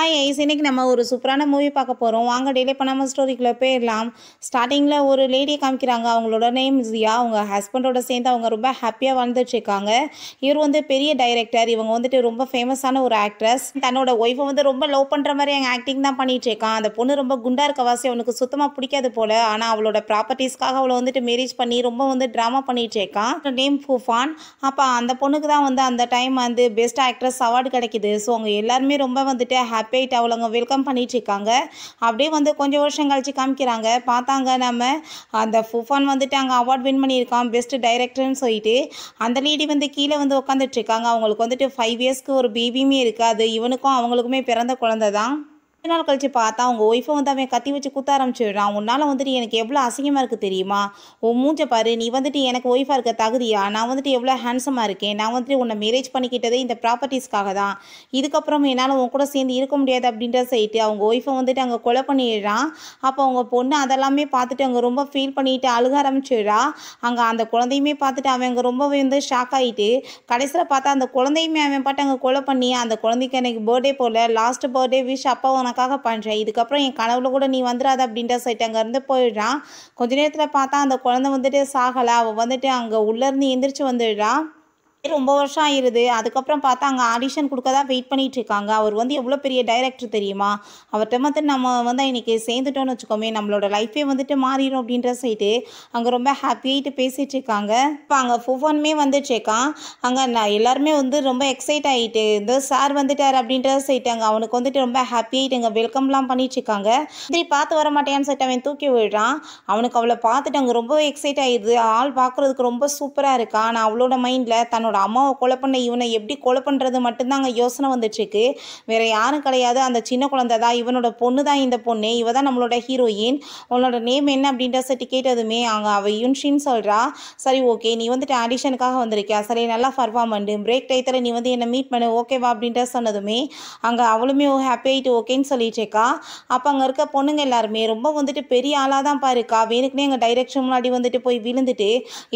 hi ice இன்னைக்கு நம்ம ஒரு சூப்பரான மூவி பார்க்க போகிறோம் வாங்க டிலே பண்ணாமல் ஸ்டோரிக்குள்ளே போயிடலாம் ஸ்டார்டிங்கில் ஒரு லேடியை காமிக்கிறாங்க அவங்களோட நேம் ஜியா அவங்க ஹஸ்பண்டோட சேர்ந்து அவங்க ரொம்ப ஹாப்பியாக வாழ்ந்துட்டுருக்காங்க இவர் வந்து பெரிய டைரக்டர் இவங்க வந்துட்டு ரொம்ப ஃபேமஸான ஒரு ஆக்ட்ரஸ் தன்னோட ஒய்ஃபை வந்து ரொம்ப லவ் பண்ணுற மாதிரி எங்கள் ஆக்டிங் தான் பண்ணிகிட்ருக்கான் அந்த பொண்ணு ரொம்ப குண்டா இருக்க வாசி அவனுக்கு சுத்தமாக பிடிக்காது போல் ஆனால் அவளோட ப்ராப்பர்ட்டிஸ்க்காக அவளை வந்துட்டு மேரேஜ் பண்ணி ரொம்ப வந்து ட்ராமா பண்ணிகிட்ருக்கான் நேம் ஃபூஃபான் அப்போ அந்த பொண்ணுக்கு தான் வந்து அந்த டைம் வந்து பெஸ்ட் ஆக்ட்ரஸ் அவார்டு கிடைக்கிது ஸோ அவங்க எல்லாருமே ரொம்ப வந்துட்டு அப்டேட் அவளுங்க வெல்கம் பண்ணிகிட்ருக்காங்க அப்படியே வந்து கொஞ்சம் வருஷம் கழித்து காமிக்கிறாங்க பார்த்தாங்க நம்ம அந்த ஃபுஃபான் வந்துட்டு அங்கே அவார்ட் வின் பண்ணியிருக்கான் பெஸ்ட் டைரக்டர்னு சொல்லிட்டு அந்த லேடி வந்து கீழே வந்து உட்காந்துட்ருக்காங்க அவங்களுக்கு வந்துட்டு ஃபைவ் இயர்ஸ்க்கு ஒரு பேபியுமே இருக்காது இவனுக்கும் அவங்களுக்குமே பிறந்த குழந்தை தான் கொஞ்ச நாள் கழிச்சு பார்த்தா அவங்க ஒய்ஃபை வந்து அவன் கத்தி வச்சு குத்த ஆரம்பிச்சிடுறான் உன்னால் வந்துட்டு எனக்கு எவ்வளோ அசிங்கமாக இருக்குது தெரியுமா உன் மூஞ்ச பாரு நீ வந்துட்டு எனக்கு ஒய்ஃபாக இருக்க தகுதியா நான் வந்துட்டு எவ்வளோ ஹேண்ட்ஸமாக இருக்கேன் நான் வந்துட்டு உன்னை மேரேஜ் பண்ணிக்கிட்டதே இந்த ப்ராப்பர்ட்டிஸ்க்காக தான் இதுக்கப்புறம் என்னால் உன் கூட சேர்ந்து இருக்க முடியாது அப்படின்ற சைட்டு அவங்க ஒய்ஃபை வந்துட்டு அங்கே கொலை பண்ணிடுறான் அப்போ அவங்க பொண்ணு அதெல்லாமே பார்த்துட்டு அங்கே ரொம்ப ஃபீல் பண்ணிட்டு அழுக ஆரம்பிச்சிடுறா அங்கே அந்த குழந்தையுமே பார்த்துட்டு அவன் அங்கே ரொம்பவே வந்து ஷாக் ஆகிட்டு கடைசியில் பார்த்தா அந்த குழந்தையுமே அவன் பாட்டு அங்கே கொலை பண்ணி அந்த குழந்தைக்கு எனக்கு பர்த்டே போல் லாஸ்ட் பர்த்டே விஷ் அப்பா உனக்காக பண்ணுறேன் இதுக்கப்புறம் என் கனவுல கூட நீ வந்துடாத அப்படின்ற சொல்லிட்டு அங்கேருந்து போயிடுறான் கொஞ்ச நேரத்தில் பார்த்தா அந்த குழந்தை வந்துட்டு சாகலை அவள் வந்துட்டு அங்கே உள்ளேருந்து எந்திரிச்சு வந்துடுறான் ரொம்ப வருஷம் ஆயிடுது அதுக்கப்புறம் பார்த்தா அங்கே ஆடிஷன் கொடுக்க தான் வெயிட் பண்ணிகிட்டு இருக்காங்க அவர் வந்து எவ்வளோ பெரிய டைரக்டர் தெரியுமா அவர்கிட்ட மட்டும் நம்ம வந்து இன்றைக்கி சேர்ந்துட்டோம்னு வச்சுக்கோமே நம்மளோட லைஃபே வந்துட்டு மாறிடும் அப்படின்ற சைட்டு அங்கே ரொம்ப ஹாப்பியாகிட்டு பேசிகிட்டு இருக்காங்க இப்போ அங்கே ஃபோஃபோனுமே வந்துட்டுருக்கான் அங்கே நான் எல்லாருமே வந்து ரொம்ப எக்ஸைட் ஆகிட்டு இந்த சார் வந்துட்டார் அப்படின்ற சைட்டு அங்கே அவனுக்கு வந்துட்டு ரொம்ப ஹாப்பி அங்கே வெல்கம்லாம் இருக்காங்க சரி பார்த்து வர மாட்டேன்னு சொல்லிட்டு அவன் தூக்கி விடுறான் அவனுக்கு அவளை பார்த்துட்டு அங்கே ரொம்ப எக்ஸைட் ஆகிடுது ஆள் பார்க்குறதுக்கு ரொம்ப சூப்பராக இருக்கான் நான் அவளோட மைண்டில் தன்னோட தன்னோட அம்மாவை கொலை பண்ண இவனை எப்படி கொலை பண்ணுறது மட்டும்தாங்க யோசனை வந்துட்டுருக்கு வேறு யாரும் கிடையாது அந்த சின்ன குழந்தை தான் இவனோட பொண்ணு தான் இந்த பொண்ணு இவ தான் நம்மளோட ஹீரோயின் உன்னோட நேம் என்ன அப்படின்ற சர்டி கேட்டதுமே அங்கே அவள் யூன்ஷின்னு சொல்கிறா சரி ஓகே நீ வந்துட்டு ஆடிஷனுக்காக வந்திருக்கியா சரி நல்லா பர்ஃபார்ம் பண்ணு பிரேக் டைத்தில் நீ வந்து என்னை மீட் பண்ணு ஓகேவா அப்படின்ற சொன்னதுமே அங்கே அவளுமே ஹாப்பி ஆகிட்டு ஓகேன்னு சொல்லிட்டு இருக்கா அப்போ அங்கே இருக்க பொண்ணுங்க எல்லாருமே ரொம்ப வந்துட்டு பெரிய ஆளாக தான் பாருக்கா வேணுக்குனே எங்கள் டைரக்ஷன் முன்னாடி வந்துட்டு போய் விழுந்துட்டு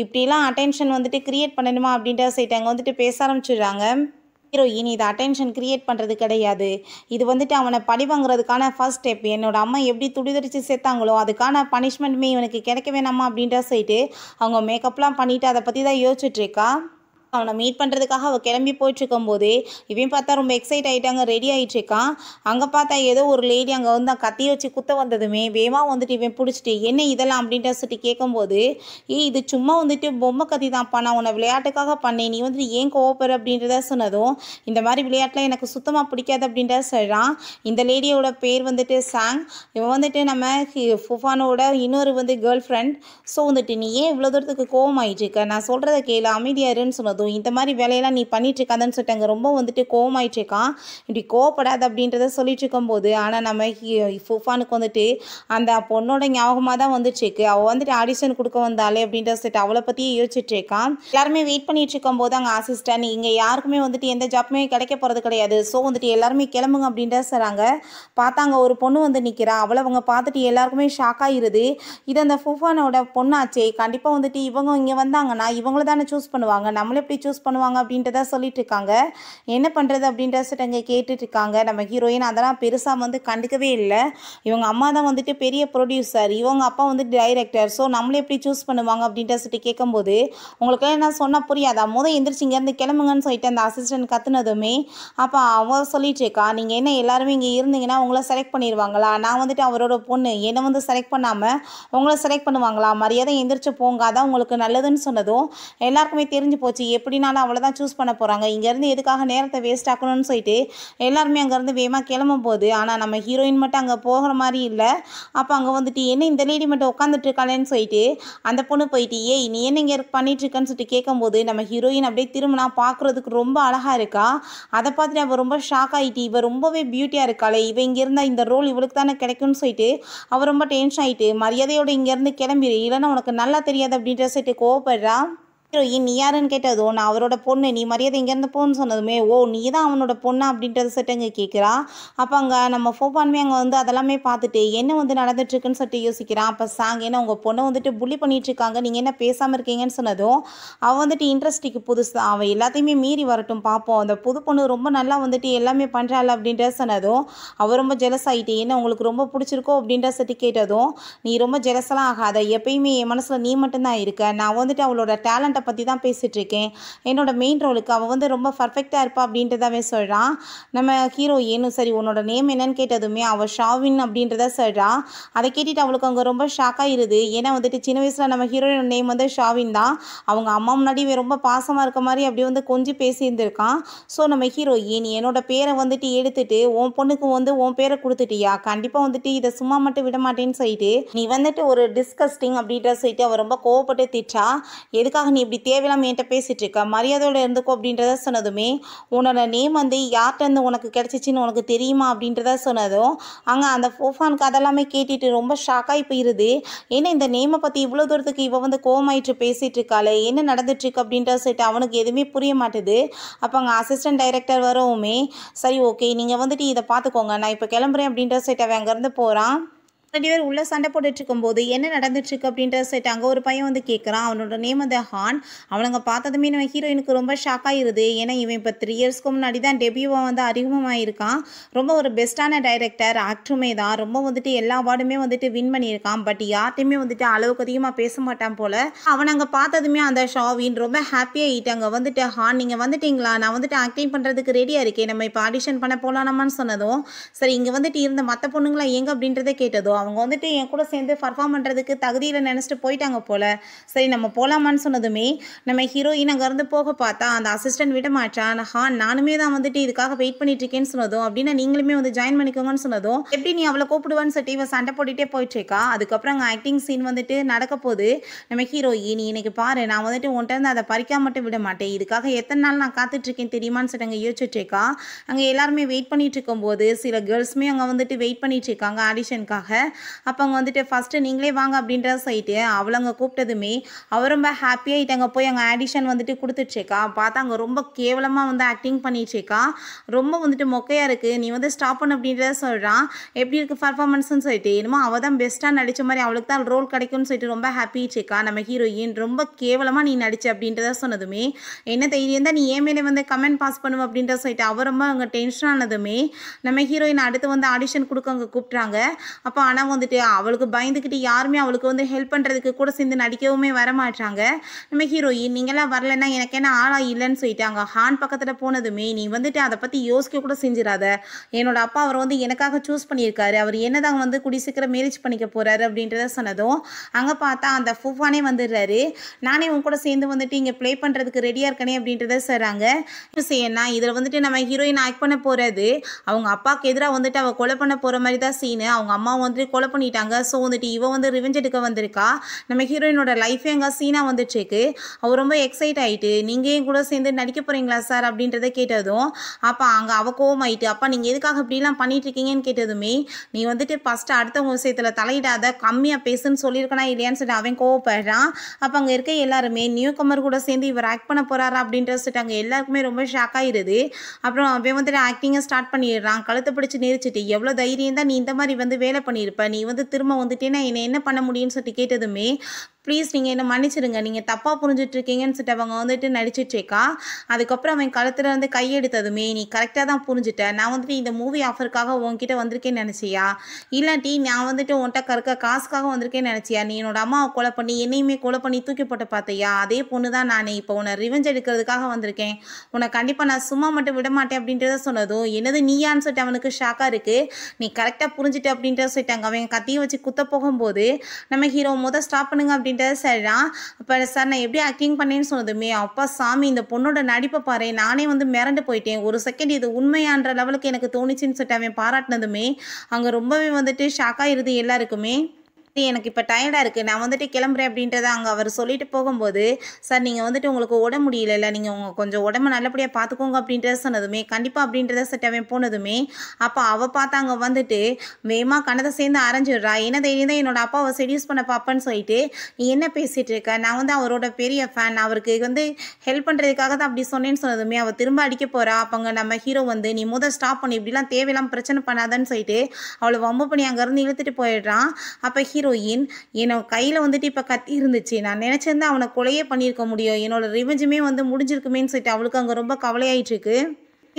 இப்படிலாம் அட்டென்ஷன் வந்துட்டு கிரியேட் பண்ணணுமா அப்படின்ற அங்கே வந்துட்டு பேச ஆரம்பிச்சிடுறாங்க ஹீரோயின் இதை அட்டென்ஷன் கிரியேட் பண்ணுறது கிடையாது இது வந்துட்டு அவனை பழி வாங்குறதுக்கான ஃபர்ஸ்ட் ஸ்டெப் என்னோட அம்மா எப்படி துடிதடிச்சு சேர்த்தாங்களோ அதுக்கான பனிஷ்மெண்ட்டுமே இவனுக்கு கிடைக்க வேணாமா அப்படின்ற சொல்லிட்டு அவங்க மேக்கப்லாம் பண்ணிவிட்டு அதை பற்றி தான் யோசிச்சுட்ருக்கா அவனை மீட் பண்ணுறதுக்காக அவள் கிளம்பி போயிட்டுருக்கும்போது போது இவன் பார்த்தா ரொம்ப எக்ஸைட் ஆகிட்டாங்க ரெடி இருக்கான் அங்கே பார்த்தா ஏதோ ஒரு லேடி அங்கே வந்து கத்தி வச்சு குத்த வந்ததுமே வேகமாக வந்துட்டு இவன் பிடிச்சிட்டு என்ன இதெல்லாம் அப்படின்ட்டு சொல்லிட்டு கேட்கும்போது ஏ இது சும்மா வந்துட்டு பொம்மை கத்தி தான் நான் உன்னை விளையாட்டுக்காக பண்ணேன் நீ வந்துட்டு ஏன் கோவப்படுற அப்படின்றத சொன்னதும் இந்த மாதிரி விளையாட்டுலாம் எனக்கு சுத்தமாக பிடிக்காது அப்படின்றத சொல்கிறான் இந்த லேடியோட பேர் வந்துட்டு சாங் இவன் வந்துட்டு நம்ம ஃபுஃபானோட இன்னொரு வந்து கேர்ள் ஃப்ரெண்ட் ஸோ வந்துட்டு நீ ஏன் இவ்வளோ தூரத்துக்கு கோவம் ஆகிட்டு இருக்க நான் சொல்கிறத கேளு அமைதியாருன்னு சொன்னது அதுவும் இந்த மாதிரி வேலையெல்லாம் நீ சொல்லிட்டு அங்கே ரொம்ப வந்துட்டு கோவமாயிட்ருக்கான் இப்படி கோவப்படாது அப்படின்றத சொல்லிட்டு இருக்கும்போது ஆனால் நம்ம ஃபுஃபானுக்கு வந்துட்டு அந்த பொண்ணோட ஞாபகமாக தான் வந்துட்டுருக்கு அவள் வந்துட்டு ஆடிஷன் கொடுக்க வந்தாலே அப்படின்றத சொல்லிட்டு அவளை பற்றியே இருக்கான் எல்லாருமே வெயிட் பண்ணிட்டு இருக்கும்போது அங்கே அசிஸ்டன்ட் இங்கே யாருக்குமே வந்துட்டு எந்த ஜாப்புமே கிடைக்க போகிறது கிடையாது ஸோ வந்துட்டு எல்லாருமே கிளம்புங்க அப்படின்ற சொல்கிறாங்க பார்த்தாங்க ஒரு பொண்ணு வந்து நிற்கிறா அவளை அவங்க பார்த்துட்டு எல்லாருக்குமே ஷாக் ஆகிருது இது அந்த ஃபுஃபானோட பொண்ணாச்சே கண்டிப்பாக வந்துட்டு இவங்க இங்கே வந்தாங்கன்னா இவங்கள தானே சூஸ் பண்ணுவாங்க நம்மளே எப்படி சூஸ் பண்ணுவாங்க அப்படின்றத சொல்லிட்டு இருக்காங்க என்ன பண்ணுறது அப்படின்ற இங்கே கேட்டுட்டு இருக்காங்க நம்ம ஹீரோயின் அதெல்லாம் பெருசாக வந்து கண்டுக்கவே இல்லை இவங்க அம்மா தான் வந்துட்டு பெரிய ப்ரொடியூசர் இவங்க அப்பா வந்து டைரக்டர் ஸோ நம்மளே எப்படி சூஸ் பண்ணுவாங்க அப்படின்ற சொல்லிட்டு கேட்கும்போது உங்களுக்கு என்ன சொன்னால் புரியாதா முதல் எந்திரிச்சு இங்கேருந்து கிளம்புங்கன்னு சொல்லிட்டு அந்த அசிஸ்டன்ட் கத்துனதுமே அப்போ அவள் சொல்லிட்டு இருக்கா நீங்கள் என்ன எல்லாருமே இங்கே இருந்தீங்கன்னா உங்களை செலக்ட் பண்ணிடுவாங்களா நான் வந்துட்டு அவரோட பொண்ணு என்னை வந்து செலக்ட் பண்ணாமல் உங்களை செலக்ட் பண்ணுவாங்களா மரியாதை எந்திரிச்சு போங்க அதான் உங்களுக்கு நல்லதுன்னு சொன்னதும் எல்லாருக்குமே தெரிஞ்சு போச்சு எப்படினாலும் அவ்வளோ தான் சூஸ் பண்ண போகிறாங்க இங்கேருந்து எதுக்காக நேரத்தை வேஸ்ட் ஆக்கணும்னு சொல்லிட்டு எல்லாருமே அங்கேருந்து வேகமாக கிளம்பும் போது ஆனால் நம்ம ஹீரோயின் மட்டும் அங்கே போகிற மாதிரி இல்லை அப்போ அங்கே வந்துட்டு என்ன இந்த லேடி மட்டும் உட்காந்துட்டு இருக்காளேன்னு சொல்லிட்டு அந்த பொண்ணு போயிட்டு ஏய் நீ என்ன இங்கே இருக்கேன்னு சொல்லிட்டு கேட்கும்போது நம்ம ஹீரோயின் அப்படியே திரும்பினா பார்க்குறதுக்கு ரொம்ப அழகாக இருக்கா அதை பார்த்துட்டு அவள் ரொம்ப ஷாக் ஆகிட்டு இவள் ரொம்பவே பியூட்டியாக இருக்காளே இவ இங்கே இருந்தால் இந்த ரோல் இவளுக்கு தானே கிடைக்கும்னு சொல்லிட்டு அவள் ரொம்ப டென்ஷன் ஆகிட்டு மரியாதையோடு இங்கேருந்து கிளம்பிடு இல்லைன்னா உனக்கு நல்லா தெரியாது அப்படின்ற சொல்லிட்டு கோவப்படுறா ஹீரோயின் நீ யாருன்னு கேட்டதோ நான் அவரோட பொண்ணு நீ மரியாதை இங்கேருந்து போன்னு சொன்னதுமே ஓ நீ தான் அவனோட பொண்ணு அப்படின்றத சொல்லிட்டு கேட்குறா அப்போ அங்கே நம்ம ஃபோபான்மே அங்கே வந்து அதெல்லாமே பார்த்துட்டு என்ன வந்து நடந்துட்டுருக்குன்னு சொல்லிட்டு யோசிக்கிறான் அப்போ சாங் ஏன்னா உங்கள் பொண்ணை வந்துட்டு புள்ளி பண்ணிகிட்ருக்காங்க நீங்கள் என்ன பேசாமல் இருக்கீங்கன்னு சொன்னதும் அவன் வந்துட்டு இன்ட்ரெஸ்டிக்கு புதுசு அவள் எல்லாத்தையுமே மீறி வரட்டும் பார்ப்போம் அந்த புது பொண்ணு ரொம்ப நல்லா வந்துட்டு எல்லாமே பண்ணுறாள் அப்படின்ற சொன்னதும் அவள் ரொம்ப ஜெலஸ் ஆகிட்டு என்ன உங்களுக்கு ரொம்ப பிடிச்சிருக்கோ அப்படின்ற சொல்லிட்டு கேட்டதும் நீ ரொம்ப ஜெலஸெல்லாம் ஆகாத எப்பயுமே என் மனசில் நீ மட்டும்தான் இருக்க நான் வந்துட்டு அவளோட டேலண்ட் அமௌண்ட்டை பற்றி தான் பேசிகிட்ருக்கேன் என்னோட மெயின் ரோலுக்கு அவள் வந்து ரொம்ப பர்ஃபெக்டாக இருப்பா அப்படின்றதாவே சொல்கிறான் நம்ம ஹீரோ ஏனும் சரி உன்னோட நேம் என்னன்னு கேட்டதுமே அவள் ஷாவின் அப்படின்றத சொல்கிறான் அதை கேட்டுட்டு அவளுக்கு அவங்க ரொம்ப ஷாக்காக இருது ஏன்னா வந்துட்டு சின்ன வயசில் நம்ம ஹீரோயினோட நேம் வந்து ஷாவின் தான் அவங்க அம்மா முன்னாடி ரொம்ப பாசமாக இருக்க மாதிரி அப்படியே வந்து கொஞ்சம் பேசியிருந்திருக்கான் ஸோ நம்ம ஹீரோ ஏன் என்னோட பேரை வந்துட்டு எடுத்துட்டு உன் பொண்ணுக்கு வந்து உன் பேரை கொடுத்துட்டியா கண்டிப்பாக வந்துட்டு இதை சும்மா மட்டும் விட மாட்டேன்னு சொல்லிட்டு நீ வந்துட்டு ஒரு டிஸ்கஸ்டிங் அப்படின்ற சொல்லிட்டு அவள் ரொம்ப கோவப்பட்டு திட்டா எதுக்காக நீ இப்படி தேவையில்லாமல் என்கிட்ட பேசிகிட்டு இருக்க மரியாதையோடு இருந்துக்கோ அப்படின்றத சொன்னதுமே உன்னோட நேம் வந்து யார்கிட்டருந்து உனக்கு கிடச்சிச்சின்னு உனக்கு தெரியுமா அப்படின்றத சொன்னதும் அங்கே அந்த ஃபோஃபானுக்கு அதெல்லாமே கேட்டுட்டு ரொம்ப ஷாக்காகி போயிடுது ஏன்னா இந்த நேமை பற்றி இவ்வளோ தூரத்துக்கு இவ வந்து கோமாயிட்டு பேசிகிட்டு இருக்காளே என்ன நடந்துட்டுருக்கு அப்படின்றத சொல்லிட்டு அவனுக்கு எதுவுமே புரிய மாட்டுது அப்போ அங்கே அசிஸ்டன்ட் டைரக்டர் வரவுமே சரி ஓகே நீங்கள் வந்துட்டு இதை பார்த்துக்கோங்க நான் இப்போ கிளம்புறேன் அப்படின்றத சொல்லிட்டு அவன் அங்கேருந்து போகிறான் ரெண்டு பேர் உள்ளே சண்டை போட்டுட்டு இருக்கும்போது என்ன இருக்கு அப்படின்ற சைட் அங்கே ஒரு பையன் வந்து கேட்குறான் அவனோட நேம் வந்து ஹான் அவனுங்க பார்த்ததுமே நம்ம ஹீரோயினுக்கு ரொம்ப ஷாக் ஆயிருது ஏன்னா இவன் இப்போ த்ரீ இயர்ஸ்க்கு முன்னாடி தான் டெபியூவாக வந்து அறிமுகமாயிருக்கான் ரொம்ப ஒரு பெஸ்ட்டான டைரக்டர் ஆக்டருமே தான் ரொம்ப வந்துட்டு எல்லா அவார்டுமே வந்துட்டு வின் பண்ணியிருக்கான் பட் யார்ட்டையுமே வந்துட்டு அளவுக்கு அதிகமாக பேச மாட்டான் போல் அவன் அங்கே பார்த்ததுமே அந்த ஷாவின் ரொம்ப ஹாப்பியாக அங்கே வந்துட்டு ஹான் நீங்கள் வந்துட்டீங்களா நான் வந்துட்டு ஆக்டிங் பண்ணுறதுக்கு ரெடியாக இருக்கேன் நம்ம இப்போ ஆடிஷன் பண்ண போகலாமான்னு சொன்னதும் சரி இங்கே வந்துட்டு இருந்த மற்ற பொண்ணுங்களா எங்கே அப்படின்றத கேட்டதும் அவங்க வந்துட்டு என் கூட சேர்ந்து பர்ஃபார்ம் பண்ணுறதுக்கு தகுதியில் நினச்சிட்டு போயிட்டாங்க போல் சரி நம்ம போகலாமான்னு சொன்னதுமே நம்ம ஹீரோயின் அங்கேருந்து போக பார்த்தா அந்த அசிஸ்டன்ட் விட மாட்டான் ஹா நானுமே தான் வந்துட்டு இதுக்காக வெயிட் பண்ணிட்டுருக்கேன்னு சொன்னதும் அப்படின்னா நீங்களுமே வந்து ஜாயின் பண்ணிக்கோங்கன்னு சொன்னதும் எப்படி நீ அவளை கூப்பிடுவான்னு சொல்லிட்டு இவன் சண்டை போட்டுகிட்டே போயிட்டு அதுக்கப்புறம் அங்கே ஆக்டிங் சீன் வந்துட்டு நடக்க போது நம்ம நீ எனக்கு பாரு நான் வந்துட்டு உன்கிட்ட அதை பறிக்காம மட்டும் விட மாட்டேன் இதுக்காக எத்தனை நாள் நான் காத்துட்ருக்கேன் தெரியுமான்னு சொல்லிட்டு அங்கே யோசிச்சுட்டு அங்கே எல்லாருமே வெயிட் பண்ணிட்டு இருக்கும்போது சில கேர்ள்ஸுமே அங்கே வந்துட்டு வெயிட் பண்ணிட்டு இருக்காங்க ஆடிஷனுக்காக அப்போ அவங்க வந்துட்டு ஃபஸ்ட்டு நீங்களே வாங்க அப்படின்ற சொல்லிட்டு அவளங்க கூப்பிட்டதுமே அவள் ரொம்ப ஹாப்பியாகிட்டாங்க போய் அங்கே ஆடிஷன் வந்துட்டு கொடுத்துட்ருக்கா பார்த்தா அங்கே ரொம்ப கேவலமாக வந்து ஆக்டிங் பண்ணிட்டுருக்கா ரொம்ப வந்துட்டு மொக்கையாக இருக்குது நீ வந்து ஸ்டாப் பண்ண அப்படின்றத சொல்கிறான் எப்படி இருக்குது பர்ஃபார்மன்ஸ்னு சொல்லிட்டு என்னமோ அவள் தான் பெஸ்ட்டாக நடித்த மாதிரி அவளுக்கு தான் ரோல் கிடைக்கும்னு சொல்லிட்டு ரொம்ப ஹாப்பிட்ருக்கா நம்ம ஹீரோயின் ரொம்ப கேவலமாக நீ நடிச்ச அப்படின்றத சொன்னதுமே என்ன தைரியம் தான் நீ ஏன் மேலே வந்து கமெண்ட் பாஸ் பண்ணுவோம் அப்படின்றத சொல்லிட்டு அவள் ரொம்ப அங்கே டென்ஷன் ஆனதுமே நம்ம ஹீரோயின் அடுத்து வந்து ஆடிஷன் கொடுக்க அங்கே கூப்பிட்றாங்க அப்போ ஆனால் வந்துட்டு அவளுக்கு பயந்துக்கிட்டு யாருமே அவளுக்கு வந்து ஹெல்ப் பண்ணுறதுக்கு கூட சேர்ந்து நடிக்கவுமே வரமாட்டாங்க நம்ம ஹீரோயின் நீங்களாம் வரலன்னா எனக்கு என்ன ஆளா இல்லைன்னு சொல்லிட்டு அங்கே ஹான் பக்கத்தில் போனதுமே நீ வந்துட்டு அதை பற்றி யோசிக்க கூட செஞ்சிடாத என்னோட அப்பா அவர் வந்து எனக்காக சூஸ் பண்ணியிருக்காரு அவர் என்னதான் வந்து குடி சீக்கிரம் மேரேஜ் பண்ணிக்க போகிறாரு அப்படின்றத சொன்னதும் அங்கே பார்த்தா அந்த ஃபுஃபானே வந்துடுறாரு நானே உன் கூட சேர்ந்து வந்துட்டு இங்கே ப்ளே பண்ணுறதுக்கு ரெடியாக இருக்கனே அப்படின்றத சொல்கிறாங்க செய்யணா இதில் வந்துட்டு நம்ம ஹீரோயின் ஆக்ட் பண்ண போகிறது அவங்க அப்பாவுக்கு எதிராக வந்துட்டு அவள் கொலை பண்ண போகிற மாதிரி தான் சீனு அவங்க அம்மா வந்துட்டு கொலை பண்ணிட்டாங்க ஸோ வந்துட்டு இவன் வந்து ரிவெஞ்ச் எடுக்க வந்திருக்கா நம்ம ஹீரோயினோட லைஃபே எங்கே சீனாக வந்துட்டுருக்கு அவர் ரொம்ப எக்ஸைட் ஆகிட்டு நீங்கள் கூட சேர்ந்து நடிக்க போகிறீங்களா சார் அப்படின்றத கேட்டதும் அப்போ அங்கே அவ ஆகிட்டு அப்பா நீங்கள் எதுக்காக இப்படிலாம் இருக்கீங்கன்னு கேட்டதுமே நீ வந்துட்டு ஃபஸ்ட்டு அடுத்தவங்க விஷயத்தில் தலையிடாத கம்மியாக பேசுன்னு சொல்லியிருக்கனா இல்லையான்னு சொல்லிட்டு அவன் கோவப்படுறான் அப்போ அங்கே இருக்க எல்லாருமே நியூ கமர் கூட சேர்ந்து இவர் ஆக்ட் பண்ண போகிறாரா அப்படின்ற சொல்லிட்டு அங்கே எல்லாருக்குமே ரொம்ப ஷாக் ஆகிடுது அப்புறம் அவன் வந்துட்டு ஆக்டிங்கை ஸ்டார்ட் பண்ணிடுறான் கழுத்தை பிடிச்சி நெரிச்சிட்டு எவ்வளோ தைரியம் தான் நீ இந்த மாதிரி வந்து வேலை பண்ணியிருப்ப இப்போ நீ வந்து திரும்ப வந்துட்டேன்னா என்னை என்ன பண்ண முடியும்னு சொல்லிட்டு கேட்டதுமே ப்ளீஸ் நீங்கள் என்ன மன்னிச்சிடுங்க நீங்கள் தப்பாக புரிஞ்சிட்ருக்கீங்கன்னு சொல்லிட்டு அவங்க வந்துட்டு நடிச்சிட்ருக்கா அதுக்கப்புறம் அவன் கழுத்தில் வந்து கையெடுத்ததுமே நீ கரெக்டாக தான் புரிஞ்சுட்டேன் நான் வந்துட்டு இந்த மூவி ஆஃபருக்காக உங்ககிட்ட வந்திருக்கேன்னு நினச்சியா இல்லாட்டி நான் வந்துட்டு உன்கிட்ட கருக்க காசுக்காக வந்திருக்கேன்னு நினச்சியா நீ என்னோட அம்மாவை கொலை பண்ணி என்னையுமே கொலை பண்ணி தூக்கி போட்டு பார்த்தியா அதே பொண்ணு தான் நான் இப்போ உன்னை ரிவெஞ்ச் எடுக்கிறதுக்காக வந்திருக்கேன் உன்னை கண்டிப்பாக நான் சும்மா மட்டும் விட மாட்டேன் அப்படின்றத சொன்னதும் என்னது நீயான்னு சொல்லிட்டு அவனுக்கு ஷாக்காக இருக்குது நீ கரெக்டாக புரிஞ்சுட்டு அப்படின்றத சொல்லிட்டாங்க அவன் கத்தியை வச்சு குத்த போகும்போது நம்ம ஹீரோ முதல் ஸ்டாப் பண்ணுங்க அப்படின்னு அப்படின்ட்டு சரிடா அப்போ சார் நான் எப்படி ஆக்டிங் பண்ணேன்னு சொன்னதுமே அப்பா சாமி இந்த பொண்ணோட நடிப்பை பாரு நானே வந்து மிரண்டு போயிட்டேன் ஒரு செகண்ட் இது உண்மையான்ற லெவலுக்கு எனக்கு தோணுச்சுன்னு சொல்லிட்டு அவன் பாராட்டினதுமே அங்கே ரொம்பவே வந்துட்டு ஷாக்காக இருது எல்லாருக்குமே எனக்கு இப்போ டயர்டாக இருக்குது நான் வந்துட்டு கிளம்புறேன் அப்படின்றத அங்கே அவர் சொல்லிட்டு போகும்போது சார் நீங்கள் வந்துட்டு உங்களுக்கு உடம்பு முடியல நீங்கள் உங்கள் கொஞ்சம் உடம்பு நல்லபடியாக பார்த்துக்கோங்க அப்படின்றத சொன்னதுமே கண்டிப்பாக அப்படின்றத சட்டவன் போனதுமே அப்போ அவள் அங்கே வந்துட்டு மேமா கணத்தை சேர்ந்து அரைஞ்சிடுறா என்ன தைரியம் தான் என்னோட அப்பாவை செடியூஸ் பண்ண பாப்பான்னு சொல்லிட்டு நீ என்ன பேசிகிட்டு இருக்க நான் வந்து அவரோட பெரிய ஃபேன் அவருக்கு வந்து ஹெல்ப் பண்ணுறதுக்காக தான் அப்படி சொன்னேன்னு சொன்னதுமே அவள் திரும்ப அடிக்க போகிறா அப்போங்க நம்ம ஹீரோ வந்து நீ முதல் ஸ்டாப் பண்ணி இப்படிலாம் தேவையெல்லாம் பிரச்சனை பண்ணாதன்னு சொல்லிட்டு அவளை வம்பு பண்ணி அங்கேருந்து இழுத்துட்டு போயிடுறான் அப்போ ஹீரோ ஹீரோயின் என்னோட கையில் வந்துட்டு இப்போ கத்தி இருந்துச்சு நான் நினச்சிருந்தா அவனை கொலையே பண்ணியிருக்க முடியும் என்னோட ரிவெஞ்சுமே வந்து முடிஞ்சிருக்குமேன்னு சொல்லிட்டு அவளுக்கு அங்கே ரொம்ப இருக்கு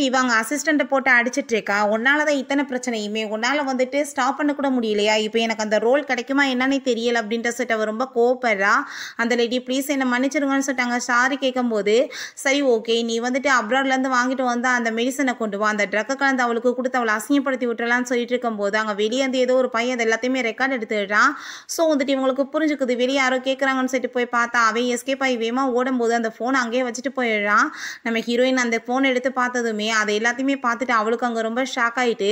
இவங்க அசிஸ்டண்ட்டை போட்டு அடிச்சிட்டு இருக்கா உன்னால தான் இத்தனை பிரச்சனையுமே உன்னால் வந்துட்டு ஸ்டாப் பண்ண கூட முடியலையா இப்போ எனக்கு அந்த ரோல் கிடைக்குமா என்னன்னே தெரியல அப்படின்ற சொல்லிட்டு அவர் ரொம்ப கோப்படுறா அந்த லேடி ப்ளீஸ் என்னை மன்னிச்சிருங்கன்னு சொல்லிட்டாங்க சாரி கேட்கும்போது சரி ஓகே நீ வந்துட்டு அப்ராட்லேருந்து வாங்கிட்டு வந்தால் அந்த மெடிசனை கொண்டு வா அந்த ட்ரக்கை கலந்து அவளுக்கு கொடுத்து அவளை அசிங்கப்படுத்தி விட்டுறலாம்னு சொல்லிட்டு இருக்கும்போது அங்கே வெளியே வந்து ஏதோ ஒரு பையன் அது எல்லாத்தையுமே ரெக்கார்ட் எடுத்துடுறான் ஸோ வந்துட்டு இவங்களுக்கு புரிஞ்சுக்குது வெளியே யாரோ கேட்குறாங்கன்னு சொல்லிட்டு போய் பார்த்தா அவன் எஸ்கேப் ஆகி வேமா ஓடும்போது அந்த ஃபோன் அங்கேயே வச்சுட்டு போயிடுறான் நம்ம ஹீரோயின் அந்த ஃபோன் எடுத்து பார்த்ததுமே சொன்னேன் அதை எல்லாத்தையுமே பார்த்துட்டு அவளுக்கு அங்கே ரொம்ப ஷாக் ஆகிட்டு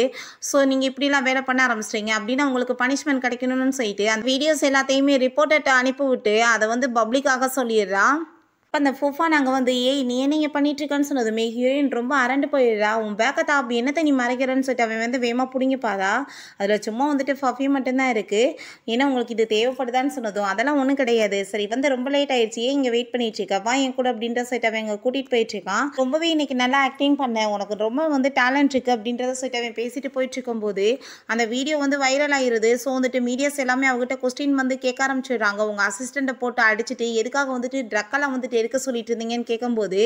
ஸோ நீங்கள் இப்படிலாம் வேலை பண்ண ஆரம்பிச்சிட்டீங்க அப்படின்னு அவங்களுக்கு பனிஷ்மெண்ட் கிடைக்கணும்னு சொல்லிட்டு அந்த வீடியோஸ் எல்லாத்தையுமே ரிப்போர்ட்டை அனுப்பிவிட்டு அதை வந்து பப்ளிக்காக சொல்லிடுறான் அப்போ அந்த ஃபுஃபா நாங்கள் வந்து ஏய் நீ பண்ணிட்டுருக்கேன்னு பண்ணிட்டுருக்கான்னு மே ஹீரோயின் ரொம்ப அரண்டு போயிடுறா உன் பேக்கை அப்படி என்னத்தை நீ மறைக்கிறேன்னு சொல்லிட்டு அவன் வந்து வேகமாக பிடிங்கப்பாதா அதில் சும்மா வந்துட்டு ஃபஃபி மட்டும்தான் இருக்குது ஏன்னா உங்களுக்கு இது தேவைப்படுதான்னு சொன்னதும் அதெல்லாம் ஒன்றும் கிடையாது சரி வந்து ரொம்ப லேட் ஆயிடுச்சு ஏன் இங்கே வெயிட் பண்ணிட்டுருக்கப்பா வா என் கூட அப்படின்ற சொல்லிட்டு அவன் எங்கள் கூட்டிகிட்டு போயிட்டுருக்கான் ரொம்பவே இன்னைக்கு நல்லா ஆக்டிங் பண்ணேன் உனக்கு ரொம்ப வந்து டேலண்ட் இருக்குது அப்படின்றத சொல்லிட்டு அவன் பேசிட்டு போயிட்டு இருக்கும்போது அந்த வீடியோ வந்து வைரல் ஆயிடுது ஸோ வந்துட்டு மீடியாஸ் எல்லாமே அவங்ககிட்ட கொஸ்டின் வந்து கேட்க ஆரம்பிச்சிடுறாங்க உங்கள் அசிஸ்டண்ட்டை போட்டு அடிச்சுட்டு எதுக்காக வந்துட்டு ட்ரக்கெல்லாம் வந்துட்டு எடுக்க சொல்லிட்டு இருந்தீங்கன்னு கேட்கும்போது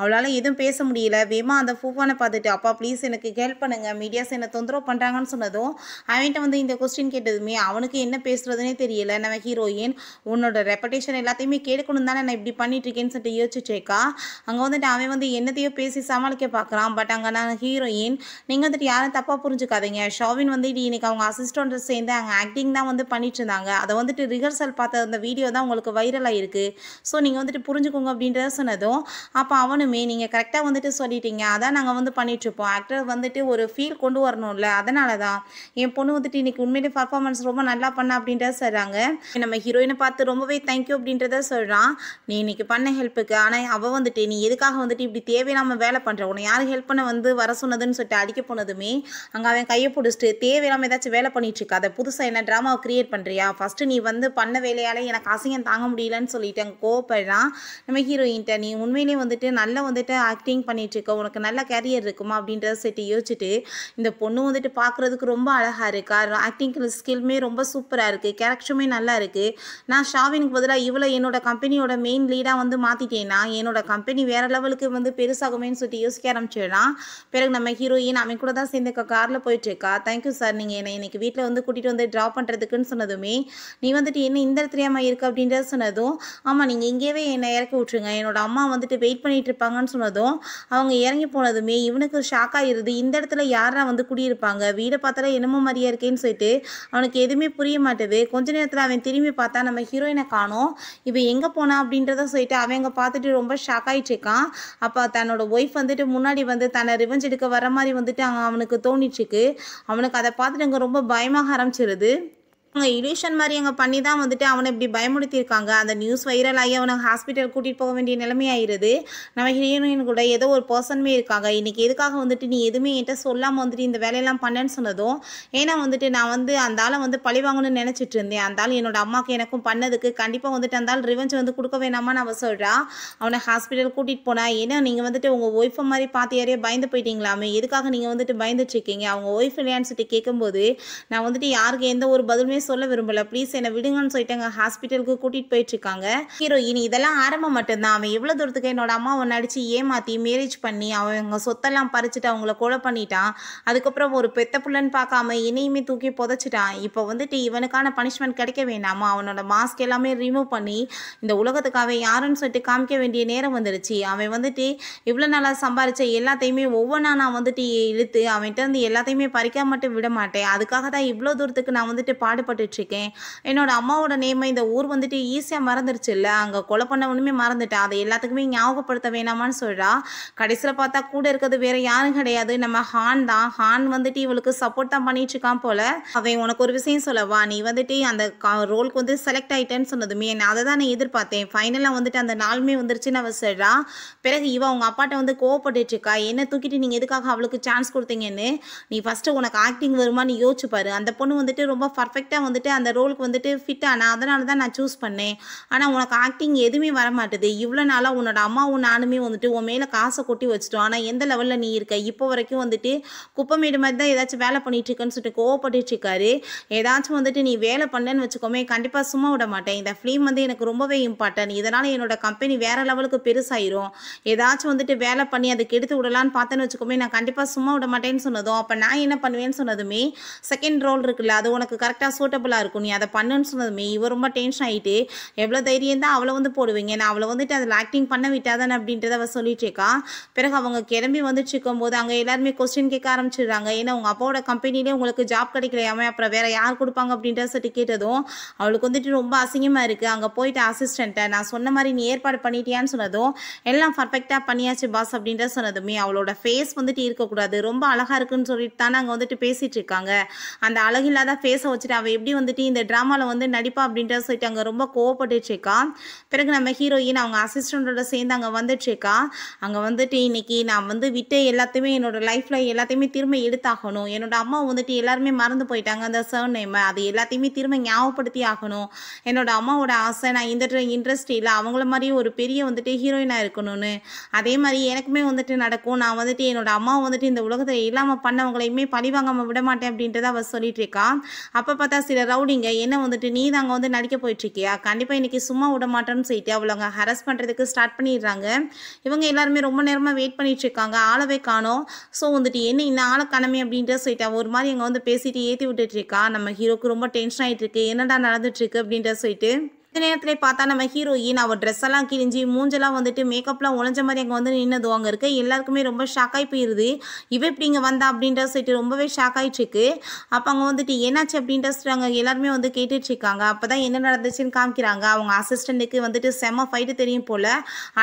அவளால் எதுவும் பேச முடியல வேமா அந்த ஃபூஃபானை பார்த்துட்டு அப்பா ப்ளீஸ் எனக்கு ஹெல்ப் பண்ணுங்கள் மீடியாஸ் என்னை தொந்தரவு பண்ணுறாங்கன்னு சொன்னதும் அவன்கிட்ட வந்து இந்த கொஸ்டின் கேட்டதுமே அவனுக்கு என்ன பேசுகிறதுனே தெரியல நம்ம ஹீரோயின் உன்னோட ரெப்படேஷன் எல்லாத்தையுமே கேட்கணும் தானே நான் இப்படி பண்ணிட்டு இருக்கேன்னு சொல்லிட்டு யோசிச்சேக்கா அங்கே வந்துட்டு அவன் வந்து என்னத்தையோ பேசி சமாளிக்க பார்க்குறான் பட் அங்கே நான் ஹீரோயின் நீங்கள் வந்துட்டு யாரும் தப்பாக புரிஞ்சுக்காதீங்க ஷாவின் வந்து இன்னைக்கு அவங்க அசிஸ்டண்ட் சேர்ந்து அங்கே ஆக்டிங் தான் வந்து பண்ணிட்டு இருந்தாங்க அதை வந்துட்டு ரிஹர்சல் பார்த்த அந்த வீடியோ தான் உங்களுக்கு வைரலாக இருக்குது ஸோ நீங்கள் வந்துட்டு புரிஞ்சுக்கணும் எடுத்துக்கோங்க அப்படின்றத சொன்னதும் அப்போ அவனுமே நீங்கள் கரெக்டாக வந்துட்டு சொல்லிட்டீங்க அதான் நாங்கள் வந்து பண்ணிகிட்ருப்போம் ஆக்டர் வந்துட்டு ஒரு ஃபீல் கொண்டு வரணும்ல அதனால தான் என் பொண்ணு வந்துட்டு இன்றைக்கி உண்மையிலே பர்ஃபார்மன்ஸ் ரொம்ப நல்லா பண்ண அப்படின்றத சொல்கிறாங்க நம்ம ஹீரோயினை பார்த்து ரொம்பவே தேங்க்யூ அப்படின்றத சொல்கிறான் நீ இன்றைக்கி பண்ண ஹெல்ப்புக்கு ஆனால் அவள் வந்துட்டு நீ எதுக்காக வந்துட்டு இப்படி தேவையில்லாமல் வேலை பண்ணுற உன்னை யார் ஹெல்ப் பண்ண வந்து வர சொன்னதுன்னு சொல்லிட்டு அடிக்க போனதுமே அங்கே அவன் கையை பிடிச்சிட்டு தேவையில்லாமல் ஏதாச்சும் வேலை இருக்கா அதை புதுசாக என்ன ட்ராமாவை க்ரியேட் பண்ணுறியா ஃபஸ்ட்டு நீ வந்து பண்ண வேலையால் எனக்கு அசிங்கம் தாங்க முடியலன்னு சொல்லிட்டு அங்கே கோவப்படுறான் நம்ம ஹீரோயின்ட்ட நீ உண்மையிலே வந்துட்டு நல்லா வந்துட்டு ஆக்டிங் பண்ணிகிட்ருக்க உனக்கு நல்ல கேரியர் இருக்குமா அப்படின்றத சரி யோசிச்சுட்டு இந்த பொண்ணு வந்துட்டு பார்க்குறதுக்கு ரொம்ப அழகாக இருக்கா ஆக்டிங் ஸ்கில்மே ரொம்ப சூப்பராக இருக்குது கேரக்டருமே நல்லா இருக்குது நான் ஷாவினுக்கு பதிலாக இவ்வளோ என்னோட கம்பெனியோட மெயின் லீடாக வந்து மாற்றிட்டேன்னா என்னோட கம்பெனி வேறு லெவலுக்கு வந்து பெருசாகுமேன்னு சொல்லிட்டு யோசிக்க ஆரம்பிச்சிடலாம் பிறகு நம்ம ஹீரோயின் அவன் கூட தான் சேர்ந்து காரில் போயிட்டுருக்கா தேங்க்யூ சார் நீங்கள் என்னை இன்னைக்கு வீட்டில் வந்து கூட்டிகிட்டு வந்து ட்ராப் பண்ணுறதுக்குன்னு சொன்னதுமே நீ வந்துட்டு என்ன இந்த இடத்துலையாமல் இருக்கு அப்படின்றத சொன்னதும் ஆமாம் நீங்கள் இங்கேயே என்னை இறக்கி போட்டுருங்க என்னோட அம்மா வந்துட்டு வெயிட் பண்ணிட்டு இருப்பாங்கன்னு சொன்னதும் அவங்க இறங்கி போனதுமே இவனுக்கு ஷாக் ஆகிடுது இந்த இடத்துல யாரா வந்து குடியிருப்பாங்க வீடை பார்த்தாலே என்னமோ மாதிரியா இருக்கேன்னு சொல்லிட்டு அவனுக்கு எதுவுமே புரிய மாட்டேது கொஞ்ச நேரத்தில் அவன் திரும்பி பார்த்தா நம்ம ஹீரோயினை காணும் இவன் எங்கே போனா அப்படின்றத சொல்லிட்டு அவன் அங்கே பார்த்துட்டு ரொம்ப ஷாக் ஆகிட்டு இருக்கான் அப்போ தன்னோட ஒய்ஃப் வந்துட்டு முன்னாடி வந்து தன்னை ரிவெஞ்ச் எடுக்க வர மாதிரி வந்துட்டு அவனுக்கு தோணிச்சுக்கு அவனுக்கு அதை பார்த்துட்டு அங்கே ரொம்ப பயமாக ஆரம்பிச்சிருது அவங்க இலியூஷன் மாதிரி அவங்க பண்ணி தான் வந்துட்டு அவனை இப்படி பயமுடுத்தியிருக்காங்க அந்த நியூஸ் வைரல் ஆகி அவனை ஹாஸ்பிட்டல் கூட்டிகிட்டு போக வேண்டிய நிலைமை ஆயிடுது நம்ம ஹீரோயின் கூட ஏதோ ஒரு பர்சனுமே இருக்காங்க இன்றைக்கி எதுக்காக வந்துட்டு நீ எதுவுமே என்கிட்ட சொல்லாமல் வந்துட்டு இந்த வேலையெல்லாம் பண்ணேன்னு சொன்னதும் ஏன்னா வந்துட்டு நான் வந்து அந்த ஆளை வந்து பழி வாங்கணும்னு நினச்சிட்டு இருந்தேன் அந்தாலும் என்னோட அம்மாவுக்கு எனக்கும் பண்ணதுக்கு கண்டிப்பாக வந்துட்டு அந்தால் ரிவெஞ்ச் வந்து கொடுக்க வேணாமான்னு அவள் சொல்கிறான் அவனை ஹாஸ்பிட்டல் கூட்டிகிட்டு போனால் ஏன்னா நீங்கள் வந்துட்டு உங்கள் ஒய்ஃபை மாதிரி பார்த்து யாரையே பயந்து போயிட்டீங்களாமே எதுக்காக நீங்கள் வந்துட்டு பயந்துட்டு இருக்கீங்க அவங்க ஒய்ஃப் இல்லையான்னு சொல்லிட்டு கேட்கும்போது நான் வந்துட்டு யாருக்கு எந்த ஒரு பதிலுமே சொல்ல விரும்பல ப்ளீஸ் என்ன விடுங்கன்னு சொல்லிட்டு எங்கள் ஹாஸ்பிட்டலுக்கு கூட்டிட்டு போயிட்டு இருக்காங்க ஹீரோ இனி இதெல்லாம் ஆரம்பம் மட்டும்தான் அவன் எவ்வளோ தூரத்துக்கு என்னோட அம்மாவை நடித்து ஏமாத்தி மேரேஜ் பண்ணி அவங்க சொத்தெல்லாம் பறிச்சுட்டு அவங்கள கொலை பண்ணிட்டான் அதுக்கப்புறம் ஒரு பெத்த புள்ளன்னு பார்க்காம இனியுமே தூக்கி புதைச்சிட்டான் இப்போ வந்துட்டு இவனுக்கான பனிஷ்மெண்ட் கிடைக்க வேண்டாமா அவனோட மாஸ்க் எல்லாமே ரிமூவ் பண்ணி இந்த உலகத்துக்கு அவன் யாருன்னு சொல்லிட்டு காமிக்க வேண்டிய நேரம் வந்துடுச்சு அவன் வந்துட்டு இவ்வளோ நல்லா சம்பாரிச்ச எல்லாத்தையுமே ஒவ்வொன்றா நான் வந்துட்டு இழுத்து அவன்கிட்ட இருந்து எல்லாத்தையுமே பறிக்க மட்டும் விட மாட்டேன் அதுக்காக தான் இவ்வளோ தூரத்துக்கு நான் வந்துட்டு பாடுபட்டு கஷ்டப்பட்டுட்ருக்கேன் என்னோடய அம்மாவோட நேமை இந்த ஊர் வந்துட்டு ஈஸியாக மறந்துருச்சு இல்லை அங்கே கொலை பண்ணவனுமே மறந்துட்டேன் அதை எல்லாத்துக்குமே ஞாபகப்படுத்த வேணாமான்னு சொல்கிறா கடைசியில் பார்த்தா கூட இருக்கிறது வேறு யாரும் கிடையாது நம்ம ஹான் தான் ஹான் வந்துட்டு இவளுக்கு சப்போர்ட் தான் பண்ணிட்டுருக்கான் போல் அவன் உனக்கு ஒரு விஷயம் சொல்லவா நீ வந்துட்டு அந்த ரோலுக்கு வந்து செலக்ட் ஆகிட்டேன்னு சொன்னதுமே நான் அதை தான் நான் எதிர்பார்த்தேன் ஃபைனலாக வந்துட்டு அந்த நாளுமே வந்துருச்சுன்னு அவள் சொல்கிறா பிறகு இவன் அவங்க அப்பாட்ட வந்து கோவப்பட்டுட்ருக்கா என்ன தூக்கிட்டு நீங்கள் எதுக்காக அவளுக்கு சான்ஸ் கொடுத்தீங்கன்னு நீ ஃபஸ்ட்டு உனக்கு ஆக்டிங் வருமா நீ யோசிச்சு பாரு அந்த பொண்ணு வந்துட்டு ரொம்ப பர்ஃபெக்டாக கரெக்டாக வந்துட்டு அந்த ரோலுக்கு வந்துட்டு ஃபிட் ஆனால் அதனால தான் நான் சூஸ் பண்ணேன் ஆனால் உனக்கு ஆக்டிங் எதுவுமே வர மாட்டேது இவ்வளோ நாளாக உன்னோட அம்மாவும் நானுமே வந்துட்டு உன் மேலே காசை கொட்டி வச்சிட்டோம் ஆனால் எந்த லெவலில் நீ இருக்க இப்போ வரைக்கும் வந்துட்டு குப்பமேடு மாதிரி தான் ஏதாச்சும் வேலை பண்ணிகிட்ருக்கேன்னு சொல்லிட்டு கோவப்பட்டுருக்காரு ஏதாச்சும் வந்துட்டு நீ வேலை பண்ணேன்னு வச்சுக்கோமே கண்டிப்பாக சும்மா விட மாட்டேன் இந்த ஃபிலிம் வந்து எனக்கு ரொம்பவே இம்பார்ட்டன்ட் இதனால் என்னோட கம்பெனி வேறு லெவலுக்கு பெருசாயிரும் ஏதாச்சும் வந்துட்டு வேலை பண்ணி அதுக்கு எடுத்து விடலான்னு பார்த்தேன்னு வச்சுக்கோமே நான் கண்டிப்பாக சும்மா விட மாட்டேன்னு சொன்னதும் அப்போ நான் என்ன பண்ணுவேன்னு சொன்னதுமே செகண்ட் ரோல் இருக்குல்ல அது உனக்கு கரெக்டாக கம்ஃபர்டபுளாக இருக்கும் நீ அதை பண்ணுன்னு சொன்னதுமே இவ ரொம்ப டென்ஷன் ஆகிட்டு எவ்வளோ தைரியம் தான் அவளை வந்து போடுவீங்க நான் அவளை வந்துட்டு அதில் ஆக்டிங் பண்ண விட்டாதானே அப்படின்றத அவள் சொல்லிட்டுருக்கா பிறகு அவங்க கிளம்பி வந்துட்டு இருக்கும்போது அங்கே எல்லாருமே கொஸ்டின் கேட்க ஆரம்பிச்சிடுறாங்க ஏன்னா உங்கள் அப்பாவோட கம்பெனிலே உங்களுக்கு ஜாப் கிடைக்கலையாமே அப்புறம் வேறு யார் கொடுப்பாங்க அப்படின்றத சொல்லி கேட்டதும் அவளுக்கு வந்துட்டு ரொம்ப அசிங்கமாக இருக்குது அங்கே போயிட்டு அசிஸ்டண்ட்டை நான் சொன்ன மாதிரி நீ ஏற்பாடு பண்ணிட்டியான்னு சொன்னதும் எல்லாம் பர்ஃபெக்டாக பண்ணியாச்சு பாஸ் அப்படின்ற சொன்னதுமே அவளோட ஃபேஸ் வந்துட்டு இருக்கக்கூடாது ரொம்ப அழகாக இருக்குன்னு சொல்லிட்டு தானே அங்கே வந்துட்டு பேசிகிட்டு இருக்காங்க அந்த அழகில்லாத ஃபேஸை வச்சுட்டு அவள் எப்படி வந்துட்டு இந்த ட்ராமாவில் வந்து நடிப்பா அப்படின்ற சொல்லிட்டு அங்கே ரொம்ப கோவப்பட்டுட்ருக்கா பிறகு நம்ம ஹீரோயின் அவங்க அசிஸ்டண்ட்டோட சேர்ந்து அங்கே வந்துட்டுருக்கா அங்கே வந்துட்டு இன்னைக்கு நான் வந்து விட்ட எல்லாத்தையுமே என்னோடய லைஃப்பில் எல்லாத்தையுமே திரும்ப எடுத்தாகணும் என்னோட அம்மா வந்துட்டு எல்லாருமே மறந்து போயிட்டாங்க அந்த சர் நேமை அது எல்லாத்தையுமே திரும்ப ஞாபகப்படுத்தி ஆகணும் என்னோட அம்மாவோட ஆசை நான் இந்த இன்ட்ரெஸ்ட் இல்லை அவங்கள மாதிரியே ஒரு பெரிய வந்துட்டு ஹீரோயினாக இருக்கணும்னு அதே மாதிரி எனக்குமே வந்துட்டு நடக்கும் நான் வந்துட்டு என்னோட அம்மா வந்துட்டு இந்த உலகத்தில் இல்லாமல் பண்ணவங்களையுமே பழி வாங்காமல் விட மாட்டேன் அப்படின்றத அவர் சொல்லிட்டு இருக்கா அப்போ பார்த்தா சில ரவுடிங்க என்ன வந்துட்டு நீ தாங்க வந்து நடிக்க போயிட்டுருக்கியா கண்டிப்பாக இன்றைக்கி சும்மா விட மாட்டேன்னு சொல்லிட்டு அவளவங்க ஹரஸ் பண்ணுறதுக்கு ஸ்டார்ட் பண்ணிடுறாங்க இவங்க எல்லாருமே ரொம்ப நேரமாக வெயிட் பண்ணிகிட்ருக்காங்க ஆளவே காணும் ஸோ வந்துட்டு என்ன இன்னும் ஆளை காணமே அப்படின்ற சொல்லிட்டு ஒரு மாதிரி இங்கே வந்து பேசிட்டு ஏற்றி விட்டுட்ருக்கா நம்ம ஹீரோக்கு ரொம்ப டென்ஷன் ஆயிட்டு இருக்கு என்னடா இருக்கு அப்படின்ற சொல்லிட்டு இந்த நேரத்தில் பார்த்தா நம்ம ஹீரோயின் அவள் ட்ரெஸ் எல்லாம் கிழிஞ்சி மூஞ்செல்லாம் வந்துட்டு மேக்கப்லாம் உழஞ்ச மாதிரி அங்கே வந்து நின்னது அங்கே இருக்கு எல்லாருக்குமே ரொம்ப ஷாக் ஆகி போயிருது இவ இப்படி இங்கே வந்தா அப்படின்ற சொல்லிட்டு ரொம்பவே ஷாக் ஆகிட்டுருக்கு அப்போ அங்கே வந்துட்டு என்னாச்சு அப்படின்ட்டு அங்கே எல்லாருமே வந்து இருக்காங்க அப்போ தான் என்ன நடந்துச்சுன்னு காமிக்கிறாங்க அவங்க அசிஸ்டண்ட்டுக்கு வந்துட்டு செம்ம ஃபைட்டு தெரியும் போல்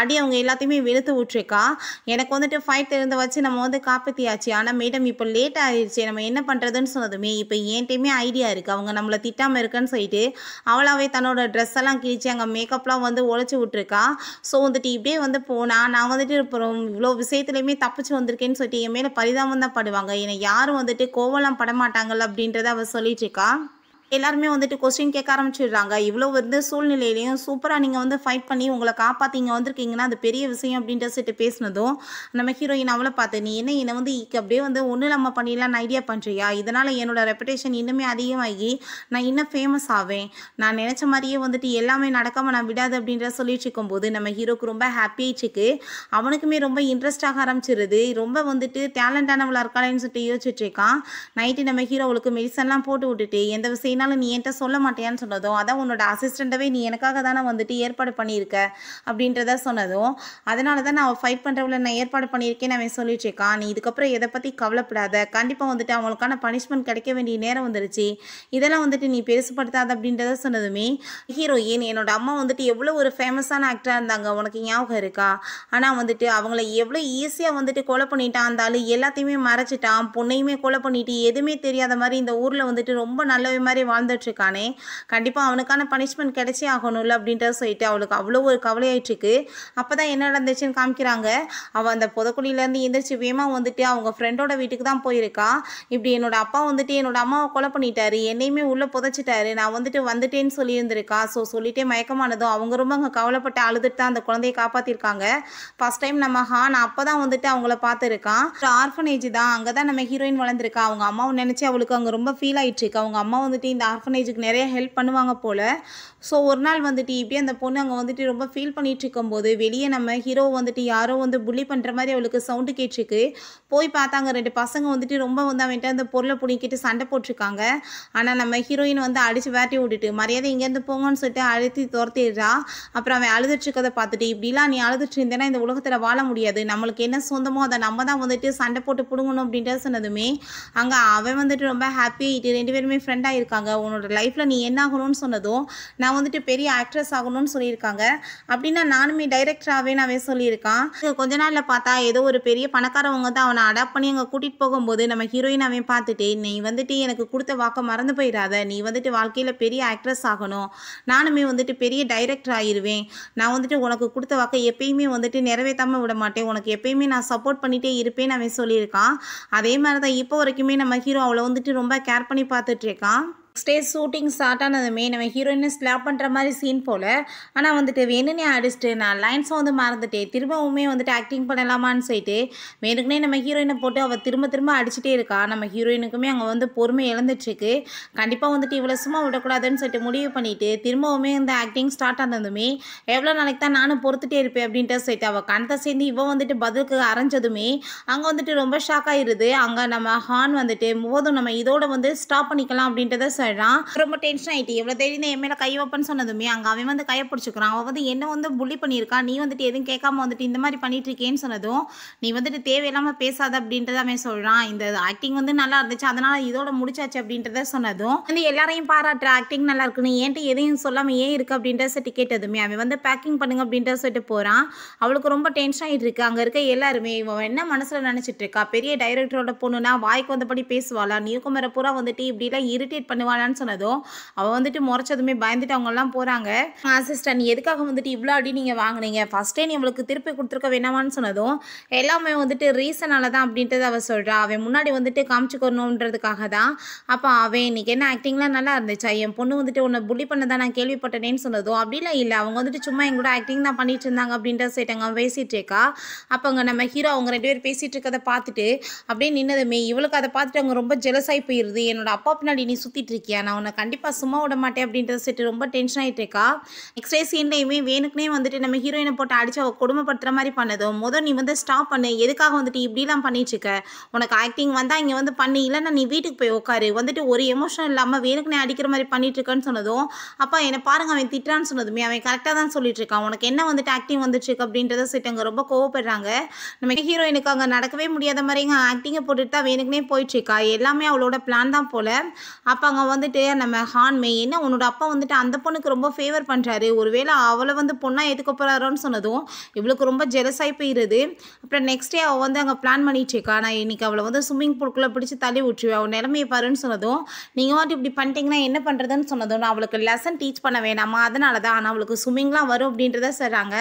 அடி அவங்க எல்லாத்தையுமே வெளுத்து விட்ருக்கா எனக்கு வந்துட்டு ஃபைட் தெரிந்த வச்சு நம்ம வந்து காப்பாற்றியாச்சு ஆனால் மேடம் இப்போ லேட் ஆயிடுச்சு நம்ம என்ன பண்ணுறதுன்னு சொன்னதுமே இப்போ என்கிட்டயுமே ஐடியா இருக்குது அவங்க நம்மளை திட்டாமல் இருக்குன்னு சொல்லிட்டு அவளாவே தன்னோட ட்ரெஸ் ட்ரெஸ்ஸெல்லாம் கிழிச்சு அங்கே மேக்கப்லாம் வந்து உழைச்சி விட்ருக்கா ஸோ வந்துட்டு இப்படியே வந்து போனால் நான் வந்துட்டு அப்புறம் இவ்வளோ விஷயத்துலையுமே தப்பிச்சு வந்திருக்கேன்னு சொல்லிட்டு என் மேலே பரிதாபம் தான் படுவாங்க என்னை யாரும் வந்துட்டு கோவலாம் படமாட்டாங்கல்ல அப்படின்றத அவள் சொல்லிட்டு இருக்கா எல்லாருமே வந்துட்டு கொஸ்டின் கேட்க ஆரம்பிச்சிடுறாங்க இவ்வளோ வந்து சூழ்நிலையிலையும் சூப்பராக நீங்கள் வந்து ஃபைட் பண்ணி உங்களை காப்பாற்றிங்க வந்திருக்கீங்கன்னா அது பெரிய விஷயம் அப்படின்ட்டு சொல்லிட்டு பேசினதும் நம்ம ஹீரோயின் அவளை பார்த்து நீ என்ன என்னை வந்து அப்படியே வந்து ஒன்றும் நம்ம பண்ணிடலாம் ஐடியா பண்ணுறியா இதனால் என்னோட ரெப்புடேஷன் இன்னுமே அதிகமாகி நான் இன்னும் ஃபேமஸ் ஆவேன் நான் நினச்ச மாதிரியே வந்துட்டு எல்லாமே நடக்காமல் நான் விடாது அப்படின்ற சொல்லிட்டு இருக்கும்போது நம்ம ஹீரோக்கு ரொம்ப ஹாப்பியாயிடுச்சுக்கு அவனுக்குமே ரொம்ப இன்ட்ரெஸ்ட் ஆக ஆரம்பிச்சிருது ரொம்ப வந்துட்டு டேலண்டானவளாக இருக்காளேன்னு சொல்லிட்டு யோசிச்சுட்டு இருக்கான் நைட்டு நம்ம ஹீரோ அவளுக்கு மெடிசன்லாம் போட்டு விட்டுட்டு எந்த விஷயம் இருந்தாலும் நீ என்கிட்ட சொல்ல மாட்டேன்னு சொன்னதும் அதான் உன்னோட அசிஸ்டண்ட்டவே நீ எனக்காக தானே வந்துட்டு ஏற்பாடு பண்ணியிருக்க அப்படின்றத சொன்னதும் அதனால தான் நான் ஃபைட் பண்ணுறவள நான் ஏற்பாடு பண்ணியிருக்கேன் அவன் சொல்லிட்டுருக்கான் நீ இதுக்கப்புறம் எதை பற்றி கவலைப்படாத கண்டிப்பாக வந்துட்டு அவங்களுக்கான பனிஷ்மெண்ட் கிடைக்க வேண்டிய நேரம் வந்துருச்சு இதெல்லாம் வந்துட்டு நீ பெருசுப்படுத்தாத அப்படின்றத சொன்னதுமே ஹீரோயின் என்னோட அம்மா வந்துட்டு எவ்வளோ ஒரு ஃபேமஸான ஆக்டராக இருந்தாங்க உனக்கு ஞாபகம் இருக்கா ஆனால் வந்துட்டு அவங்கள எவ்வளோ ஈஸியாக வந்துட்டு கொலை பண்ணிட்டான் இருந்தாலும் எல்லாத்தையுமே மறைச்சிட்டான் பொண்ணையுமே கொலை பண்ணிட்டு எதுவுமே தெரியாத மாதிரி இந்த ஊரில் வந்துட்டு ரொம்ப நல்லவே மாதிரி வாழ்ந்துட்டுருக்கானே கண்டிப்பாக அவனுக்கான பனிஷ்மெண்ட் கிடைச்சே ஆகணும்ல அப்படின்றத சொல்லிட்டு அவளுக்கு அவ்வளோ ஒரு கவலையாயிட்டுருக்கு அப்போ தான் என்ன நடந்துச்சுன்னு காமிக்கிறாங்க அவள் அந்த புதக்குழியிலேருந்து எந்திரிச்சு வேமா வந்துட்டு அவங்க ஃப்ரெண்டோட வீட்டுக்கு தான் போயிருக்கா இப்படி என்னோட அப்பா வந்துட்டு என்னோட அம்மாவை கொலை பண்ணிட்டாரு என்னையுமே உள்ளே புதைச்சிட்டாரு நான் வந்துட்டு வந்துட்டேன்னு சொல்லியிருந்திருக்கா ஸோ சொல்லிட்டே மயக்கமானதும் அவங்க ரொம்ப அங்கே கவலைப்பட்டு அழுதுட்டு தான் அந்த குழந்தையை காப்பாற்றிருக்காங்க ஃபஸ்ட் டைம் நம்ம ஹான் அப்போ தான் வந்துட்டு அவங்கள பார்த்துருக்கான் ஆர்ஃபனேஜ் தான் அங்கே தான் நம்ம ஹீரோயின் வளர்ந்துருக்கா அவங்க அம்மாவை நினச்சி அவளுக்கு அங்கே ரொம்ப ஃபீல் ஆகிட்டு இருக்கு அவங்க அம்மா வந்துட்டு இந்த ஆர்ஃபனேஜுக்கு நிறைய ஹெல்ப் பண்ணுவாங்க போல் ஸோ ஒரு நாள் வந்துட்டு இப்படியே அந்த பொண்ணு அங்கே வந்துட்டு ரொம்ப ஃபீல் பண்ணிகிட்டு இருக்கும்போது வெளியே நம்ம ஹீரோ வந்துட்டு யாரோ வந்து புள்ளி பண்ணுற மாதிரி அவளுக்கு சவுண்டு கேட்டிருக்கு போய் பார்த்தாங்க ரெண்டு பசங்க வந்துட்டு ரொம்ப வந்து அவன்கிட்ட அந்த பொருளை பிடிக்கிட்டு சண்டை போட்டிருக்காங்க ஆனால் நம்ம ஹீரோயின் வந்து அடித்து வேட்டி விட்டுட்டு மரியாதை இங்கேருந்து போங்கன்னு சொல்லிட்டு அழுத்தி துரத்திடுறா அப்புறம் அவன் அழுதுட்டுருக்கதை பார்த்துட்டு இப்படிலாம் நீ அழுதுட்டு இருந்தேன்னா இந்த உலகத்தில் வாழ முடியாது நம்மளுக்கு என்ன சொந்தமோ அதை நம்ம தான் வந்துட்டு சண்டை போட்டு பிடுங்கணும் அப்படின்ற சொன்னதுமே அங்கே அவன் வந்துட்டு ரொம்ப ஹாப்பியாக ரெண்டு பேருமே ஃப்ரெண்டாக இருக்காங்க உன்னோட லைஃப்பில் நீ என்ன ஆகணும்னு சொன்னதும் நான் நான் வந்துட்டு பெரிய ஆக்ட்ரஸ் ஆகணும்னு சொல்லியிருக்காங்க அப்படின்னா நானுமே டைரக்டராகவே நாவே சொல்லியிருக்கான் கொஞ்ச நாளில் பார்த்தா ஏதோ ஒரு பெரிய பணக்காரவங்க தான் அவனை அடாப்ட் பண்ணி அங்கே கூட்டிகிட்டு போகும்போது நம்ம ஹீரோயின் அவன் பார்த்துட்டு நீ வந்துட்டு எனக்கு கொடுத்த வாக்கை மறந்து போயிடாத நீ வந்துட்டு வாழ்க்கையில் பெரிய ஆக்ட்ரஸ் ஆகணும் நானுமே வந்துட்டு பெரிய டைரக்டர் ஆயிடுவேன் நான் வந்துட்டு உனக்கு கொடுத்த வாக்கை எப்பயுமே வந்துட்டு நிறைவேற்றாமல் விட மாட்டேன் உனக்கு எப்பயுமே நான் சப்போர்ட் பண்ணிகிட்டே இருப்பேன்னு அவன் சொல்லியிருக்கான் அதே மாதிரி தான் இப்போ வரைக்குமே நம்ம ஹீரோ அவளை வந்துட்டு ரொம்ப கேர் பண்ணி பார்த்துட்ருக்கான் ஸ்டேஜ் ஷூட்டிங் ஸ்டார்ட் ஆனதுமே நம்ம ஹீரோயினை ஸ்லாப் பண்ணுற மாதிரி சீன் போல் ஆனால் வந்துட்டு வேணுனே அடிச்சுட்டு நான் லைன்ஸும் வந்து மறந்துட்டேன் திரும்பவுமே வந்துட்டு ஆக்டிங் பண்ணலாமான்னு சொல்லிட்டு வேணுக்குனே நம்ம ஹீரோயினை போட்டு அவள் திரும்ப திரும்ப அடிச்சுட்டே இருக்கா நம்ம ஹீரோயினுக்குமே அங்கே வந்து பொறுமை இழந்துட்டுருக்கு கண்டிப்பாக வந்துட்டு இவ்வளோ சும்மா விடக்கூடாதுன்னு சொல்லிட்டு முடிவு பண்ணிவிட்டு திரும்பவுமே இந்த ஆக்டிங் ஸ்டார்ட் ஆனதுமே எவ்வளோ நாளைக்கு தான் நானும் பொறுத்துட்டே இருப்பேன் அப்படின்ட்டு சொல்லிட்டு அவள் கணத்தை சேர்ந்து இவன் வந்துட்டு பதிலுக்கு அரைஞ்சதுமே அங்கே வந்துட்டு ரொம்ப ஷாக் அங்கே நம்ம ஹான் வந்துட்டு போதும் நம்ம இதோட வந்து ஸ்டாப் பண்ணிக்கலாம் அப்படின்றத ஆயிடுறான் ரொம்ப டென்ஷன் ஆகிட்டு இவ்வளோ தெரியும் என் மேலே கை வைப்பன்னு சொன்னதுமே அங்கே அவன் வந்து கையை பிடிச்சிக்கிறான் அவள் வந்து என்ன வந்து புள்ளி பண்ணியிருக்கான் நீ வந்துட்டு எதுவும் கேட்காம வந்துட்டு இந்த மாதிரி பண்ணிட்டு இருக்கேன்னு சொன்னதும் நீ வந்துட்டு தேவையில்லாமல் பேசாத அப்படின்றத அவன் சொல்கிறான் இந்த ஆக்டிங் வந்து நல்லா இருந்துச்சு அதனால் இதோட முடிச்சாச்சு அப்படின்றத சொன்னதும் வந்து எல்லாரையும் பாராட்டுற ஆக்டிங் நல்லா இருக்குன்னு ஏன்ட்டு எதையும் சொல்லாமல் ஏன் இருக்குது அப்படின்றத சொல்லிட்டு கேட்டதுமே அவன் வந்து பேக்கிங் பண்ணுங்க அப்படின்றத சொல்லிட்டு போகிறான் அவளுக்கு ரொம்ப டென்ஷன் ஆகிட்டு இருக்கு அங்கே இருக்க எல்லாருமே இவன் என்ன மனசில் நினச்சிட்டு இருக்கா பெரிய டைரக்டரோட பொண்ணுனா வாய்க்கு வந்தபடி பேசுவாளா நியூகுமரை பூரா வந்துட்டு இப்படிலாம் இரிட்டேட் பண்ணுவா வாடான்னு சொன்னதும் அவள் வந்துட்டு முறைச்சதுமே பயந்துட்டு அவங்கெல்லாம் போகிறாங்க சிஸ்டர் நீ எதுக்காக வந்துட்டு இவ்வளோ அடி நீங்கள் வாங்கினீங்க ஃபஸ்ட் டைம் இவளுக்கு திருப்பி கொடுத்துருக்க வேணாமான்னு சொன்னதும் எல்லாமே வந்துட்டு ரீசனால தான் அப்படின்றத அவள் சொல்கிறா அவன் முன்னாடி வந்துட்டு காமிச்சுக்கணுன்றதுக்காக தான் அப்போ அவன் இன்றைக்கி என்ன ஆக்டிங்லாம் நல்லா இருந்துச்சா என் பொண்ணு வந்துட்டு உன்னை புள்ளி பண்ணதான் நான் கேள்விப்பட்டனேன்னு சொன்னதும் அப்படிலாம் இல்லை அவங்க வந்துட்டு சும்மா எங்கூட ஆக்டிங் தான் பண்ணிட்டு இருந்தாங்க அப்படின்ற சேட்டங்க பேசிகிட்டு இருக்கா அப்போ அங்கே நம்ம ஹீரோ அவங்க ரெண்டு பேர் பேசிகிட்டு இருக்கதை பார்த்துட்டு அப்படியே நின்னதுமே இவளுக்கு அதை பார்த்துட்டு அவங்க ரொம்ப ஜெலஸ் போயிடுது என்னோட அப்பா பின்னாடி நீ சுற்றிட்டு இருக்கியா நான் உன்னை கண்டிப்பாக சும்மா விட மாட்டேன் அப்படின்றத சொல்லிட்டு ரொம்ப டென்ஷன் ஆகிட்டு இருக்கா நெக்ஸ்ட் சீன்லையுமே வேணுக்குனே வந்துட்டு நம்ம ஹீரோயினை போட்டு அடிச்சு அவள் கொடுமைப்படுத்துகிற மாதிரி பண்ணதும் முதல் நீ வந்து ஸ்டாப் பண்ணு எதுக்காக வந்துட்டு இப்படிலாம் பண்ணிட்டு இருக்க உனக்கு ஆக்டிங் வந்தால் இங்கே வந்து பண்ணி இல்லைன்னா நீ வீட்டுக்கு போய் உட்காரு வந்துட்டு ஒரு எமோஷன் இல்லாமல் வேணுக்குனே அடிக்கிற மாதிரி பண்ணிட்டு இருக்கேன்னு சொன்னதும் அப்பா என்னை பாருங்க அவன் திட்டான்னு சொன்னதுமே அவன் கரெக்டாக தான் சொல்லிட்டு இருக்கான் உனக்கு என்ன வந்துட்டு ஆக்டிங் வந்துட்டு இருக்கு அப்படின்றத சொல்லிட்டு அங்கே ரொம்ப கோவப்படுறாங்க நம்ம ஹீரோயினுக்கு அங்கே நடக்கவே முடியாத மாதிரிங்க ஆக்டிங்கை போட்டுட்டு தான் வேணுக்குனே போயிட்டு இருக்கா எல்லாமே அவளோட பிளான் தான் போல் அப்போ அங்கே வந்துட்டு நம்ம மெய் என்ன உன்னோட அப்பா வந்துட்டு அந்த பொண்ணுக்கு ரொம்ப ஃபேவர் பண்ணுறாரு ஒருவேளை அவளை வந்து பொண்ணாக ஏற்றுக்க போகிறாரோன்னு சொன்னதும் இவளுக்கு ரொம்ப ஜெலஸாகி போயிடுது அப்புறம் நெக்ஸ்ட் டே அவள் வந்து அங்கே பிளான் பண்ணிட்டு இருக்கா நான் இன்றைக்கி அவளை வந்து ஸ்விம்மிங் பூலுக்குள்ளே பிடிச்சி தள்ளி விட்டுருவேன் அவள் நிலமையை பாருன்னு சொன்னதும் நீங்கள் வந்துட்டு இப்படி பண்ணிட்டீங்கன்னா என்ன பண்ணுறதுன்னு சொன்னதும் நான் அவளுக்கு லெசன் டீச் பண்ண வேணாமா அதனால தான் ஆனால் அவளுக்கு ஸ்விம்மிங்லாம் வரும் அப்படின்றத சொல்கிறாங்க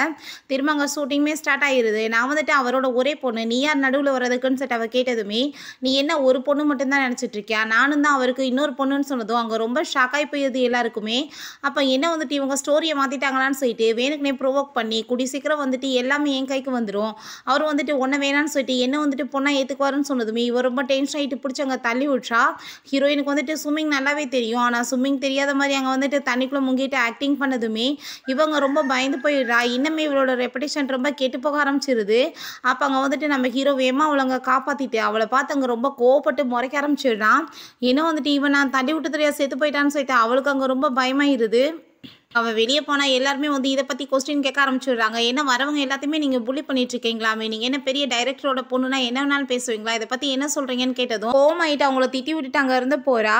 திரும்ப அங்கே ஷூட்டிங்குமே ஸ்டார்ட் ஆகிடுது நான் வந்துட்டு அவரோட ஒரே பொண்ணு நீ யார் நடுவில் வர்றதுக்குன்னு சொல்லிட்டு அவள் கேட்டதுமே நீ என்ன ஒரு பொண்ணு மட்டும்தான் நினச்சிட்ருக்கியா நானும் தான் அவருக்கு இன்னொரு பொண்ணுன்னு சொன்னது சொன்னதும் அங்கே ரொம்ப ஷாக் ஆகி போயிருது எல்லாருக்குமே அப்போ என்ன வந்துட்டு இவங்க ஸ்டோரியை மாற்றிட்டாங்களான்னு சொல்லிட்டு வேணுக்குனே ப்ரொவோக் பண்ணி குடி சீக்கிரம் வந்துட்டு எல்லாமே என் கைக்கு வந்துடும் அவர் வந்துட்டு ஒன்றை வேணான்னு சொல்லிட்டு என்ன வந்துட்டு பொண்ணாக ஏற்றுக்குவாருன்னு சொன்னதுமே இவர் ரொம்ப டென்ஷன் ஆகிட்டு பிடிச்சி அங்கே தள்ளி விட்றா ஹீரோயினுக்கு வந்துட்டு ஸ்விம்மிங் நல்லாவே தெரியும் ஆனால் ஸ்விம்மிங் தெரியாத மாதிரி அங்கே வந்துட்டு தண்ணிக்குள்ளே முங்கிட்டு ஆக்டிங் பண்ணதுமே இவங்க ரொம்ப பயந்து போயிடுறா இன்னமே இவளோட ரெப்புடேஷன் ரொம்ப கெட்டு போக ஆரம்பிச்சிருது அப்போ அங்கே வந்துட்டு நம்ம ஹீரோ வேமா அவளை காப்பாற்றிட்டு அவளை பார்த்து அங்கே ரொம்ப கோவப்பட்டு முறைக்க ஆரம்பிச்சிடுறான் ஏன்னா வந்துட்டு இவன் நான் தள்ளி கூட்டு செத்து போயிட்டான்னு சொல்லிட்டு அவளுக்கு அங்கே ரொம்ப பயமாயிருது அவள் வெளியே போனால் எல்லாருமே வந்து இதை பற்றி கொஸ்டின் கேட்க ஆரம்பிச்சுடுறாங்க ஏன்னா வரவங்க எல்லாத்தையுமே நீங்கள் புள்ளி பண்ணிட்டு இருக்கீங்களாமே நீங்கள் என்ன பெரிய டைரக்டரோட பொண்ணுனா என்ன வேணாலும் பேசுவீங்களா இதை பற்றி என்ன சொல்கிறீங்கன்னு கேட்டதும் ஹோம் ஆகிட்டு அவங்கள திட்டி விட்டுட்டு அங்க இருந்து போகிறா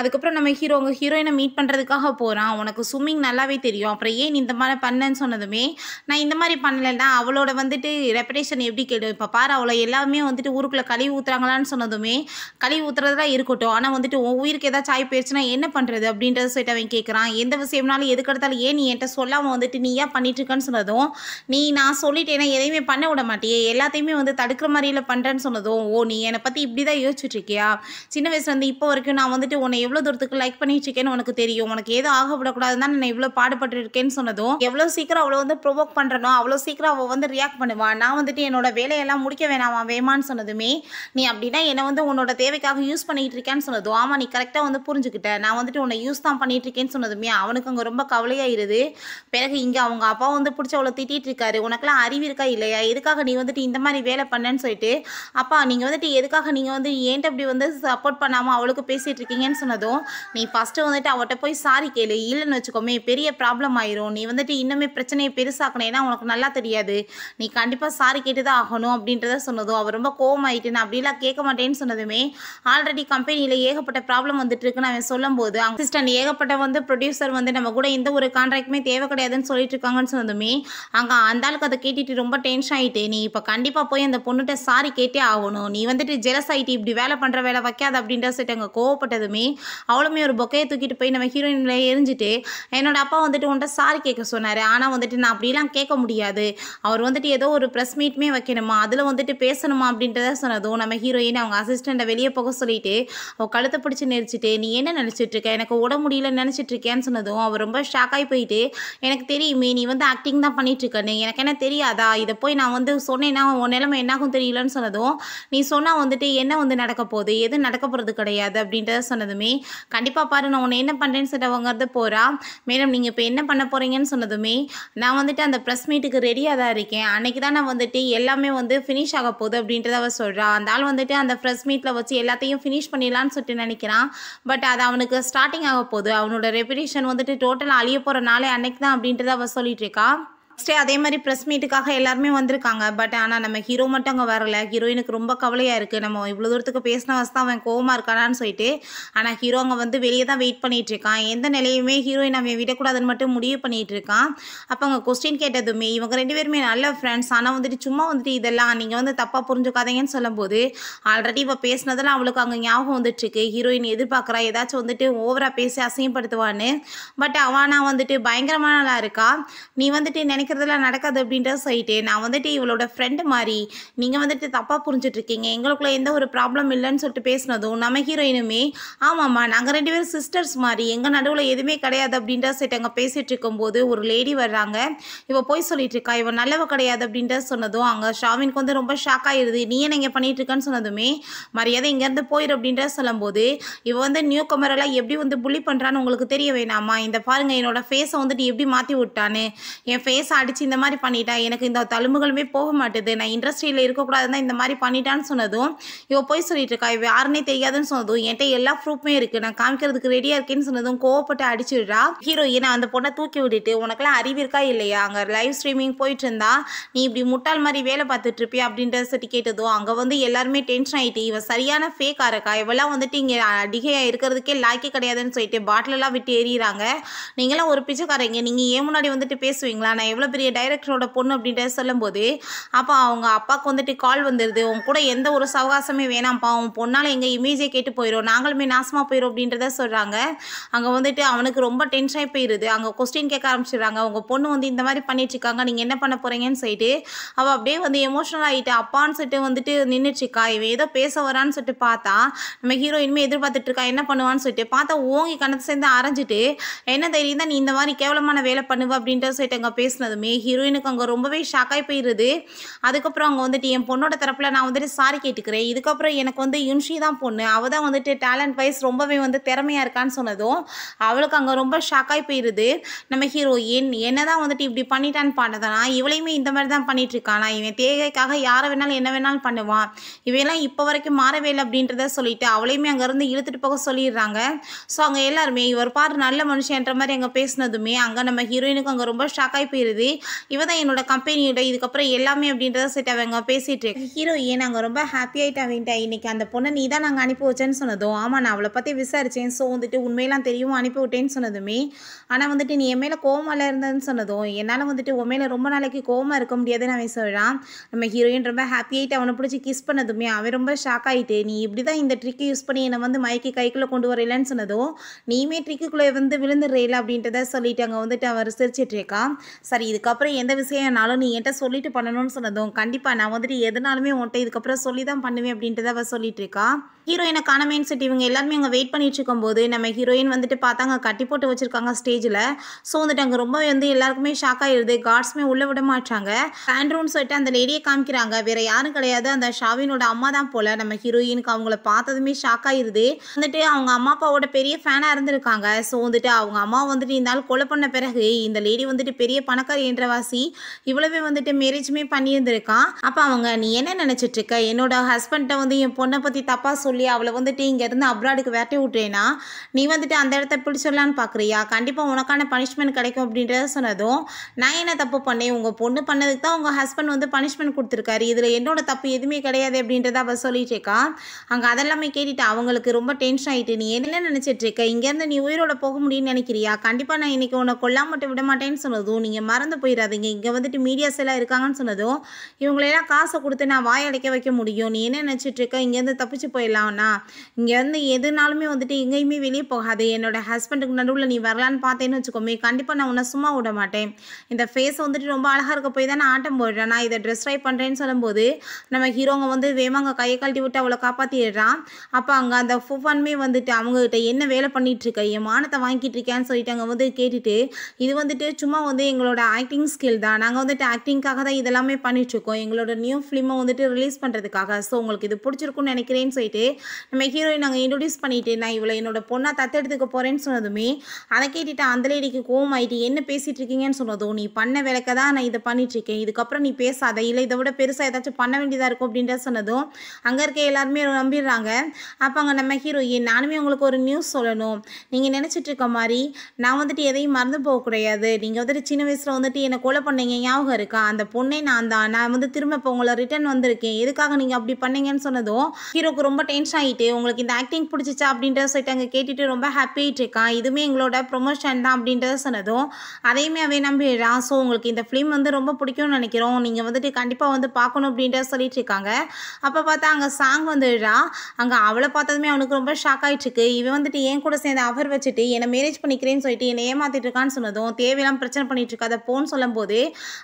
அதுக்கப்புறம் நம்ம ஹீரோ உங்க ஹீரோயினை மீட் பண்ணுறதுக்காக போகிறான் உனக்கு ஸ்விம்மிங் நல்லாவே தெரியும் அப்புறம் ஏன் இந்த மாதிரி பண்ணேன்னு சொன்னதுமே நான் இந்த மாதிரி பண்ணலைன்னா அவளோட வந்துட்டு ரெப்படேஷன் எப்படி கேடும் இப்ப பாரு அவளை எல்லாமே வந்துட்டு ஊருக்குள்ளே கழுவி ஊத்துறாங்களான்னு சொன்னதுமே கழுவி ஊத்துறதுலாம் இருக்கட்டும் ஆனால் வந்துட்டு உன் உயிருக்கு ஏதாச்சும் ஆகி போயிடுச்சுன்னா என்ன பண்ணுறது அப்படின்றத சொல்லிட்டு அவன் கேட்கறான் எந்த விஷயம்னாலும் எதுக்கு இருக்கிறதால ஏன் நீ என்கிட்ட சொல்லாமல் வந்துட்டு நீ ஏன் பண்ணிட்டுருக்கன்னு சொன்னதும் நீ நான் சொல்லிட்டேன்னா எதையுமே பண்ண விட மாட்டியே எல்லாத்தையுமே வந்து தடுக்கிற மாதிரியில் பண்ணுறேன்னு சொன்னதும் ஓ நீ என்னை பற்றி இப்படி தான் யோசிச்சுட்ருக்கியா சின்ன வயசுலேருந்து இப்போ வரைக்கும் நான் வந்துட்டு உன்னை எவ்வளோ தூரத்துக்கு லைக் இருக்கேன்னு உனக்கு தெரியும் உனக்கு ஏதோ ஆக தான் நான் இவ்வளோ பாடுபட்டு இருக்கேன்னு சொன்னதும் எவ்வளோ சீக்கிரம் அவ்வளோ வந்து ப்ரொவோக் பண்ணுறனோ அவ்வளோ சீக்கிரம் அவள் வந்து ரியாக்ட் பண்ணுவான் நான் வந்துட்டு என்னோட வேலையெல்லாம் முடிக்க வேணாமா வேமான்னு சொன்னதுமே நீ அப்படின்னா என்னை வந்து உன்னோட தேவைக்காக யூஸ் பண்ணிகிட்டு இருக்கேன்னு சொன்னதும் ஆமாம் நீ கரெக்டாக வந்து புரிஞ்சுக்கிட்ட நான் வந்துட்டு உன்னை யூஸ் தான் பண்ணிகிட்டு இருக்கேன்னு சொன்னதுமே அவனுக்கு அங்கே ரொம்ப கவலை கவலையாயிருது பிறகு இங்கே அவங்க அப்பா வந்து பிடிச்ச அவ்வளோ திட்டிகிட்டு இருக்காரு உனக்குலாம் அறிவு இருக்கா இல்லையா எதுக்காக நீ வந்துட்டு இந்த மாதிரி வேலை பண்ணேன்னு சொல்லிட்டு அப்பா நீங்கள் வந்துட்டு எதுக்காக நீங்கள் வந்து ஏன்ட்டு அப்படி வந்து சப்போர்ட் பண்ணாமல் அவளுக்கு பேசிகிட்டு இருக்கீங்கன்னு சொன்னதும் நீ ஃபஸ்ட்டு வந்துட்டு அவட்ட போய் சாரி கேளு இல்லைன்னு வச்சுக்கோமே பெரிய ப்ராப்ளம் ஆயிரும் நீ வந்துட்டு இன்னுமே பிரச்சனையை பெருசாக்கணும் உனக்கு நல்லா தெரியாது நீ கண்டிப்பாக சாரி கேட்டு தான் ஆகணும் அப்படின்றத சொன்னதும் அவர் ரொம்ப ஆயிட்டு நான் அப்படிலாம் கேட்க மாட்டேன்னு சொன்னதுமே ஆல்ரெடி கம்பெனியில் ஏகப்பட்ட ப்ராப்ளம் வந்துட்டு இருக்குன்னு அவன் சொல்லும்போது அசிஸ்டன்ட் ஏகப்பட்ட வந்து ப்ரொடியூசர் வந்து நம்ம கூட எந்த ஒரு கான்ட்ராக்டுமே தேவை கிடையாதுன்னு சொல்லிட்டு இருக்காங்கன்னு சொன்னதுமே அங்கே அந்த ஆளுக்கு அதை கேட்டுட்டு ரொம்ப டென்ஷன் ஆகிட்டு நீ இப்போ கண்டிப்பாக போய் அந்த பொண்ணுகிட்ட சாரி கேட்டே ஆகணும் நீ வந்துட்டு ஜெலஸ் ஆகிட்டு இப்படி வேலை பண்ணுற வேலை வைக்காது அப்படின்ற சொல்லிட்டு அங்கே கோவப்பட்டதுமே அவளுமே ஒரு பொக்கையை தூக்கிட்டு போய் நம்ம ஹீரோயினில் எரிஞ்சிட்டு என்னோட அப்பா வந்துட்டு உன்ட்ட சாரி கேட்க சொன்னார் ஆனால் வந்துட்டு நான் அப்படிலாம் கேட்க முடியாது அவர் வந்துட்டு ஏதோ ஒரு ப்ரெஸ் மீட்மே வைக்கணுமா அதில் வந்துட்டு பேசணுமா அப்படின்றத சொன்னதும் நம்ம ஹீரோயின் அவங்க அசிஸ்டண்ட்டை வெளியே போக சொல்லிட்டு அவள் கழுத்தை பிடிச்சி நெரிச்சிட்டு நீ என்ன நினச்சிட்ருக்க எனக்கு உட முடியல இருக்கேன்னு சொன்னதும் அவர் ரொம்ப ஷாக் ஷாக் ஆகி போயிட்டு எனக்கு தெரியுமே நீ வந்து ஆக்டிங் தான் பண்ணிகிட்ருக்கன்னு எனக்கு என்ன தெரியாதா இதை போய் நான் வந்து சொன்னேன்னா உன் நிலைமை என்னாகும் தெரியலன்னு சொன்னதும் நீ சொன்னால் வந்துட்டு என்ன வந்து நடக்க போகுது எது நடக்க போகிறது கிடையாது அப்படின்றத சொன்னதுமே கண்டிப்பாக பாரு நான் உன்னை என்ன பண்ணுறேன்னு சொல்லிட்டு அவங்கிறது போகிறா மேடம் நீங்கள் இப்போ என்ன பண்ண போகிறீங்கன்னு சொன்னதுமே நான் வந்துட்டு அந்த ப்ரெஸ் மீட்டுக்கு ரெடியாக தான் இருக்கேன் அன்றைக்கி தான் நான் வந்துட்டு எல்லாமே வந்து ஃபினிஷ் ஆக போகுது அப்படின்றத அவள் சொல்கிறா அந்த ஆள் வந்துட்டு அந்த ஃப்ரெஷ் மீட்டில் வச்சு எல்லாத்தையும் ஃபினிஷ் பண்ணிடலான்னு சொல்லிட்டு நினைக்கிறான் பட் அது அவனுக்கு ஸ்டார்டிங் ஆக போகுது அவனோட ரெப்புடேஷன் வந்துட்டு டோட்டல் அழிய போகிற நாளே அன்னைக்கு தான் அப்படின்றத அவள் சொல்லிட்டு இருக்கா நெக்ஸ்ட் அதே மாதிரி ப்ரெஸ் மீட்டுக்காக எல்லாருமே வந்திருக்காங்க பட் ஆனால் நம்ம ஹீரோ மட்டும் அங்கே வரல ஹீரோயினுக்கு ரொம்ப கவலையாக இருக்குது நம்ம இவ்வளோ தூரத்துக்கு பேசின வசதி தான் அவன் கோவமாக இருக்கானான்னு சொல்லிட்டு ஆனால் ஹீரோ அங்கே வந்து வெளியே தான் வெயிட் பண்ணிகிட்டு இருக்கான் எந்த நிலையுமே ஹீரோயின் அவன் விடக்கூடாதுன்னு மட்டும் முடிவு பண்ணிகிட்டு இருக்கான் அப்போ அங்கே கொஸ்டின் கேட்டதுமே இவங்க ரெண்டு பேருமே நல்ல ஃப்ரெண்ட்ஸ் ஆனால் வந்துட்டு சும்மா வந்துட்டு இதெல்லாம் நீங்கள் வந்து தப்பாக புரிஞ்சுக்காதீங்கன்னு சொல்லும்போது ஆல்ரெடி இப்போ பேசினதெல்லாம் அவளுக்கு அங்கே ஞாபகம் வந்துட்டுருக்கு ஹீரோயின் எதிர்பார்க்குறா ஏதாச்சும் வந்துட்டு ஓவராக பேசி அசிங்கப்படுத்துவான்னு பட் அவனா வந்துட்டு பயங்கரமானலாம் இருக்கா நீ வந்துட்டு நினைக்க நினைக்கிறதெல்லாம் நடக்காது அப்படின்றத சொல்லிட்டு நான் வந்துட்டு இவளோட ஃப்ரெண்டு மாதிரி நீங்கள் வந்துட்டு தப்பாக புரிஞ்சிட்ருக்கீங்க எங்களுக்குள்ளே எந்த ஒரு ப்ராப்ளம் இல்லைன்னு சொல்லிட்டு பேசினதும் நம்ம ஹீரோயினுமே ஆமாம்மா நாங்கள் ரெண்டு பேரும் சிஸ்டர்ஸ் மாதிரி எங்கள் நடுவில் எதுவுமே கிடையாது அப்படின்ற சொல்லிட்டு அங்கே பேசிகிட்டு இருக்கும்போது ஒரு லேடி வர்றாங்க இவள் போய் சொல்லிட்டு இருக்கா இவள் நல்லவ கிடையாது அப்படின்ற சொன்னதும் அங்கே ஷாவினுக்கு வந்து ரொம்ப ஷாக் ஆயிடுது நீ என்ன இங்கே பண்ணிகிட்ருக்கேன்னு சொன்னதுமே மரியாதை இங்கேருந்து போயிரு அப்படின்ற சொல்லும்போது இவள் வந்து நியூ கமரெல்லாம் எப்படி வந்து புள்ளி பண்ணுறான்னு உங்களுக்கு தெரிய வேணாமா இந்த பாருங்கள் என்னோட ஃபேஸை வந்துட்டு எப்படி மாற்றி விட்டான்னு என் ஃபேஸ் அடித்து இந்த மாதிரி பண்ணிட்டேன் எனக்கு இந்த தழும்புகளுமே போக மாட்டேது நான் இண்டஸ்ட்ரியில் இருக்கக்கூடாதுன்னு இந்த மாதிரி பண்ணிட்டான்னு சொன்னதும் இவள் போய் சொல்லிட்டு இருக்கா இவ யாருன்னே தெரியாதுன்னு சொன்னதும் என்கிட்ட எல்லா ப்ரூஃப்மே இருக்குது நான் காமிக்கிறதுக்கு ரெடியாக இருக்கேன்னு சொன்னதும் கோவப்பட்டு அடிச்சு விடுறா ஹீரோயினை அந்த பொண்ணை தூக்கி விட்டுட்டு உனக்குலாம் அறிவு இருக்கா இல்லையா அங்கே லைவ் ஸ்ட்ரீமிங் போயிட்டு இருந்தா நீ இப்படி முட்டாள் மாதிரி வேலை பார்த்துட்டு இருப்பியா அப்படின்ற சொல்லி கேட்டதும் அங்கே வந்து எல்லாருமே டென்ஷன் ஆகிட்டு இவன் சரியான ஃபேக்காக இருக்கா இவெல்லாம் வந்துட்டு இங்கே அடிகையாக இருக்கிறதுக்கே லாய்க்கே கிடையாதுன்னு சொல்லிட்டு பாட்டிலெல்லாம் விட்டு எறிகிறாங்க நீங்களாம் ஒரு பிச்சைக்காரங்க நீங்கள் ஏன் முன்னாடி வந்துட்டு பேசுவீங்களா நான் எவ்வளோ பெரிய டைரக்டரோட பொண்ணு அப்படின்ற சொல்லும்போது அப்போ அவங்க அப்பாவுக்கு வந்துட்டு கால் வந்துடுது உன் கூட எந்த ஒரு சவகாசமே வேணாம்ப்பா உன் பொண்ணால் எங்கள் இமேஜே கேட்டு போயிடும் நாங்களுமே நாசமாக போயிடும் அப்படின்றத சொல்கிறாங்க அங்கே வந்துட்டு அவனுக்கு ரொம்ப டென்ஷனாகி போயிடுது அங்கே கொஸ்டின் கேட்க ஆரம்பிச்சிடுறாங்க உங்கள் பொண்ணு வந்து இந்த மாதிரி பண்ணிட்டுருக்காங்க நீங்கள் என்ன பண்ண போகிறீங்கன்னு சொல்லிட்டு அவள் அப்படியே வந்து எமோஷனல் ஆகிட்டு அப்பான்னு சொல்லிட்டு வந்துட்டு நின்றுட்டுருக்கா இவன் ஏதோ பேச வரான்னு சொல்லிட்டு பார்த்தா நம்ம ஹீரோ இனிமேல் எதிர்பார்த்துட்டு இருக்கா என்ன பண்ணுவான்னு சொல்லிட்டு பார்த்தா ஓங்கி கணக்கு சேர்ந்து அரைஞ்சிட்டு என்ன தைரியம் தான் நீ இந்த மாதிரி கேவலமான வேலை பண்ணுவ அப்படின்ற சொல்லிட்டு அங்கே பேசினது சொன்னதுமே ஹீரோயினுக்கு அங்கே ரொம்பவே ஷாக்காகி போயிடுது அதுக்கப்புறம் அவங்க வந்துட்டு என் பொண்ணோட தரப்பில் நான் வந்துட்டு சாரி கேட்டுக்கிறேன் இதுக்கப்புறம் எனக்கு வந்து யுன்ஷி தான் பொண்ணு அவள் தான் வந்துட்டு டேலண்ட் வைஸ் ரொம்பவே வந்து திறமையாக இருக்கான்னு சொன்னதும் அவளுக்கு அங்கே ரொம்ப ஷாக்காகி போயிடுது நம்ம ஹீரோயின் என்ன தான் வந்துட்டு இப்படி பண்ணிட்டான்னு பாடுதானா இவளையுமே இந்த மாதிரி தான் பண்ணிட்டுருக்கானா இவன் தேகைக்காக யாரை வேணாலும் என்ன வேணாலும் பண்ணுவான் இவையெல்லாம் இப்போ வரைக்கும் மாறவே இல்லை அப்படின்றத சொல்லிட்டு அவளையுமே அங்கேருந்து இழுத்துட்டு போக சொல்லிடுறாங்க ஸோ அங்கே எல்லாருமே இவர் பாரு நல்ல மனுஷன்ற மாதிரி அங்கே பேசினதுமே அங்கே நம்ம ஹீரோயினுக்கு அங்கே ரொம்ப ஷாக்காகி போயிடுது இருந்தது இவ தான் என்னோட கம்பெனியோட இதுக்கப்புறம் எல்லாமே அப்படின்றத சரி அவங்க பேசிகிட்டு ஹீரோயே நாங்கள் ரொம்ப ஹாப்பி ஆகிட்டாவின்ட்டா இன்றைக்கி அந்த பொண்ணை நீ தான் நாங்கள் அனுப்பி வச்சேன்னு சொன்னதும் ஆமாம் நான் அவளை பற்றி விசாரித்தேன் ஸோ வந்துட்டு உண்மையெல்லாம் தெரியும் அனுப்பி விட்டேன்னு சொன்னதுமே ஆனால் வந்துட்டு நீ என் மேலே கோமாவில் இருந்ததுன்னு சொன்னதும் என்னால் வந்துட்டு உன் மேலே ரொம்ப நாளைக்கு கோவமாக இருக்க முடியாதுன்னு அவன் சொல்கிறான் நம்ம ஹீரோயின் ரொம்ப ஹாப்பி ஆகிட்டு அவனை பிடிச்சி கிஸ் பண்ணதுமே அவன் ரொம்ப ஷாக் ஆகிட்டு நீ இப்படி தான் இந்த ட்ரிக்கு யூஸ் பண்ணி என்னை வந்து மயக்கி கைக்குள்ளே கொண்டு வரலன்னு சொன்னதும் நீமே ட்ரிக்குள்ளே வந்து விழுந்துடுறேல அப்படின்றத சொல்லிட்டு அங்கே வந்துட்டு அவர் இருக்கான் சரி இதுக்கப்புறம் எந்த விஷயம்னாலும் நீ என்கிட்ட சொல்லிட்டு பண்ணணும்னு சொன்னதும் கண்டிப்பாக நான் வந்துட்டு எதுனாலுமே உன்ட்ட இதுக்கப்புறம் சொல்லி தான் பண்ணுவேன் அப்படின்றத அவள் சொல்லிட்டு இருக்கா ஹீரோயினை காணமேன்னு சொல்லிட்டு இவங்க எல்லாருமே அங்கே வெயிட் பண்ணிட்டு இருக்கும்போது நம்ம ஹீரோயின் வந்துட்டு பார்த்தாங்க கட்டி போட்டு வச்சிருக்காங்க ஸ்டேஜில் ஸோ வந்துட்டு அங்கே ரொம்ப வந்து எல்லாருக்குமே ஷாக் ஆயிடுது கார்ட்ஸுமே உள்ளே விட மாட்டாங்க ஆண்ட்ரூன்னு சொல்லிட்டு அந்த லேடியை காமிக்கிறாங்க வேற யாரும் கிடையாது அந்த ஷாவினோட அம்மா தான் போல நம்ம ஹீரோயினுக்கு அவங்கள பார்த்ததுமே ஷாக் ஆயிடுது வந்துட்டு அவங்க அம்மா அப்பாவோட பெரிய ஃபேனாக இருந்திருக்காங்க ஸோ வந்துட்டு அவங்க அம்மா வந்துட்டு இருந்தாலும் கொலை பண்ண பிறகு இந்த லேடி வந்துட்டு பெரிய பணக்கார என்றவாசி இவ்வளவே வந்துட்டு மேரேஜுமே பண்ணியிருந்திருக்கான் அப்போ அவங்க நீ என்ன நினைச்சிட்டு இருக்க என்னோட ஹஸ்பண்ட்டை வந்து என் பொண்ணை பற்றி தப்பாக சொல்லி அவளை வந்துட்டு இங்கேருந்து அப்ராடுக்கு வேட்டை விட்டுறேனா நீ வந்துட்டு அந்த இடத்த பிடிச்சிடலான்னு பார்க்குறியா கண்டிப்பாக உனக்கான பனிஷ்மெண்ட் கிடைக்கும் அப்படின்றத சொன்னதும் நான் என்ன தப்பு பண்ணேன் உங்கள் பொண்ணு பண்ணதுக்கு தான் உங்கள் ஹஸ்பண்ட் வந்து பனிஷ்மெண்ட் கொடுத்துருக்காரு இதில் என்னோட தப்பு எதுவுமே கிடையாது அப்படின்றத அவள் இருக்கா அங்கே அதெல்லாமே கேட்டுட்டு அவங்களுக்கு ரொம்ப டென்ஷன் ஆகிட்டு நீ என்ன நினச்சிட்டு இருக்க இங்கேருந்து நீ உயிரோட போக முடியும்னு நினைக்கிறியா கண்டிப்பாக நான் இன்னைக்கு உன்னை கொல்லாமட்டு விட மாட்டேன்னு சொன்னதும் நீங்கள் மறந்து மறந்து போயிடாதீங்க இங்கே வந்துட்டு மீடியாஸ் எல்லாம் இருக்காங்கன்னு சொன்னதும் இவங்களெல்லாம் காசை கொடுத்து நான் வாயடைக்க வைக்க முடியும் நீ என்ன நினச்சிட்டு இருக்க இங்கேருந்து தப்பிச்சு போயிடலாம்னா இங்கேருந்து எதுனாலுமே வந்துட்டு எங்கேயுமே வெளியே போகாது என்னோட ஹஸ்பண்டுக்கு நடுவில் நீ வரலான்னு பார்த்தேன்னு வச்சுக்கோமே கண்டிப்பாக நான் உன்னை சும்மா விட மாட்டேன் இந்த ஃபேஸ் வந்துட்டு ரொம்ப அழகாக இருக்க போய் தான் நான் ஆட்டம் போடுறேன் நான் இதை ட்ரெஸ் ட்ரை பண்ணுறேன்னு சொல்லும்போது நம்ம ஹீரோங்க வந்து வேமாங்க கையை கழட்டி விட்டு அவளை காப்பாற்றிடுறான் அப்போ அங்கே அந்த ஃபுஃபன்மே வந்துட்டு அவங்ககிட்ட என்ன வேலை பண்ணிகிட்ருக்க என் மானத்தை வாங்கிட்டு இருக்கேன்னு சொல்லிட்டு அங்கே வந்து கேட்டுட்டு இது வந்துட்டு சும்மா வந்து எங்களோட ஆக்டிங் ஸ்கில் தான் நாங்கள் வந்துட்டு ஆக்டிங்காக தான் இதெல்லாமே பண்ணிகிட்ருக்கோம் எங்களோட நியூ ஃபிலிமை வந்துட்டு ரிலீஸ் பண்ணுறதுக்காக ஸோ உங்களுக்கு இது பிடிச்சிருக்குன்னு நினைக்கிறேன்னு சொல்லிட்டு நம்ம ஹீரோயின் நாங்கள் இன்ட்ரடியூஸ் பண்ணிட்டு நான் இவ்வளோ என்னோட பொண்ணாக தத்தெடுத்துக்க போகிறேன்னு சொன்னதுமே அதை கேட்டுட்டு அந்த லேடிக்கு கோம் ஆகிட்டு என்ன பேசிகிட்டு இருக்கீங்கன்னு சொன்னதும் நீ பண்ண விளக்க தான் நான் இதை பண்ணிட்டுருக்கேன் இதுக்கப்புறம் நீ பேசாத இல்லை இதை விட பெருசாக ஏதாச்சும் பண்ண வேண்டியதாக இருக்கும் அப்படின்ற சொன்னதும் அங்கே இருக்க எல்லாருமே நம்பிடுறாங்க அப்போ அங்கே நம்ம ஹீரோயின் நானுமே உங்களுக்கு ஒரு நியூஸ் சொல்லணும் நீங்கள் நினச்சிட்டு இருக்க மாதிரி நான் வந்துட்டு எதையும் மறந்து போக கிடையாது நீங்கள் வந்துட்டு சின்ன வயசில் வந்து வந்துட்டு என்னை கொலை பண்ணீங்க ஞாபகம் இருக்கா அந்த பொண்ணை நான் தான் நான் வந்து திரும்ப இப்போ உங்களை ரிட்டர்ன் வந்திருக்கேன் எதுக்காக நீங்கள் அப்படி பண்ணீங்கன்னு சொன்னதும் ஹீரோக்கு ரொம்ப டென்ஷன் ஆகிட்டு உங்களுக்கு இந்த ஆக்டிங் பிடிச்சிச்சா அப்படின்றத சொல்லிட்டு அங்கே கேட்டுட்டு ரொம்ப ஹாப்பி ஆகிட்டு இருக்கான் இதுவுமே எங்களோட ப்ரொமோஷன் தான் அப்படின்றத சொன்னதும் அதையுமே அவே நம்பிடுறான் ஸோ உங்களுக்கு இந்த ஃபிலிம் வந்து ரொம்ப பிடிக்கும்னு நினைக்கிறோம் நீங்கள் வந்துட்டு கண்டிப்பாக வந்து பார்க்கணும் அப்படின்றத சொல்லிட்டு இருக்காங்க அப்போ பார்த்தா அங்கே சாங் வந்துடுறா அங்கே அவளை பார்த்ததுமே அவனுக்கு ரொம்ப ஷாக் இருக்கு இவன் வந்துட்டு என் கூட சேர்ந்து அவர் வச்சுட்டு என்னை மேரேஜ் பண்ணிக்கிறேன்னு சொல்லிட்டு என்னை ஏமாத்திட்டு இருக்கான்னு சொன்னதும் தேவையெல்லாம் பிரச்சனை பண்ணிட்டு இருக்காத போ போன்னு சொல்லும்போது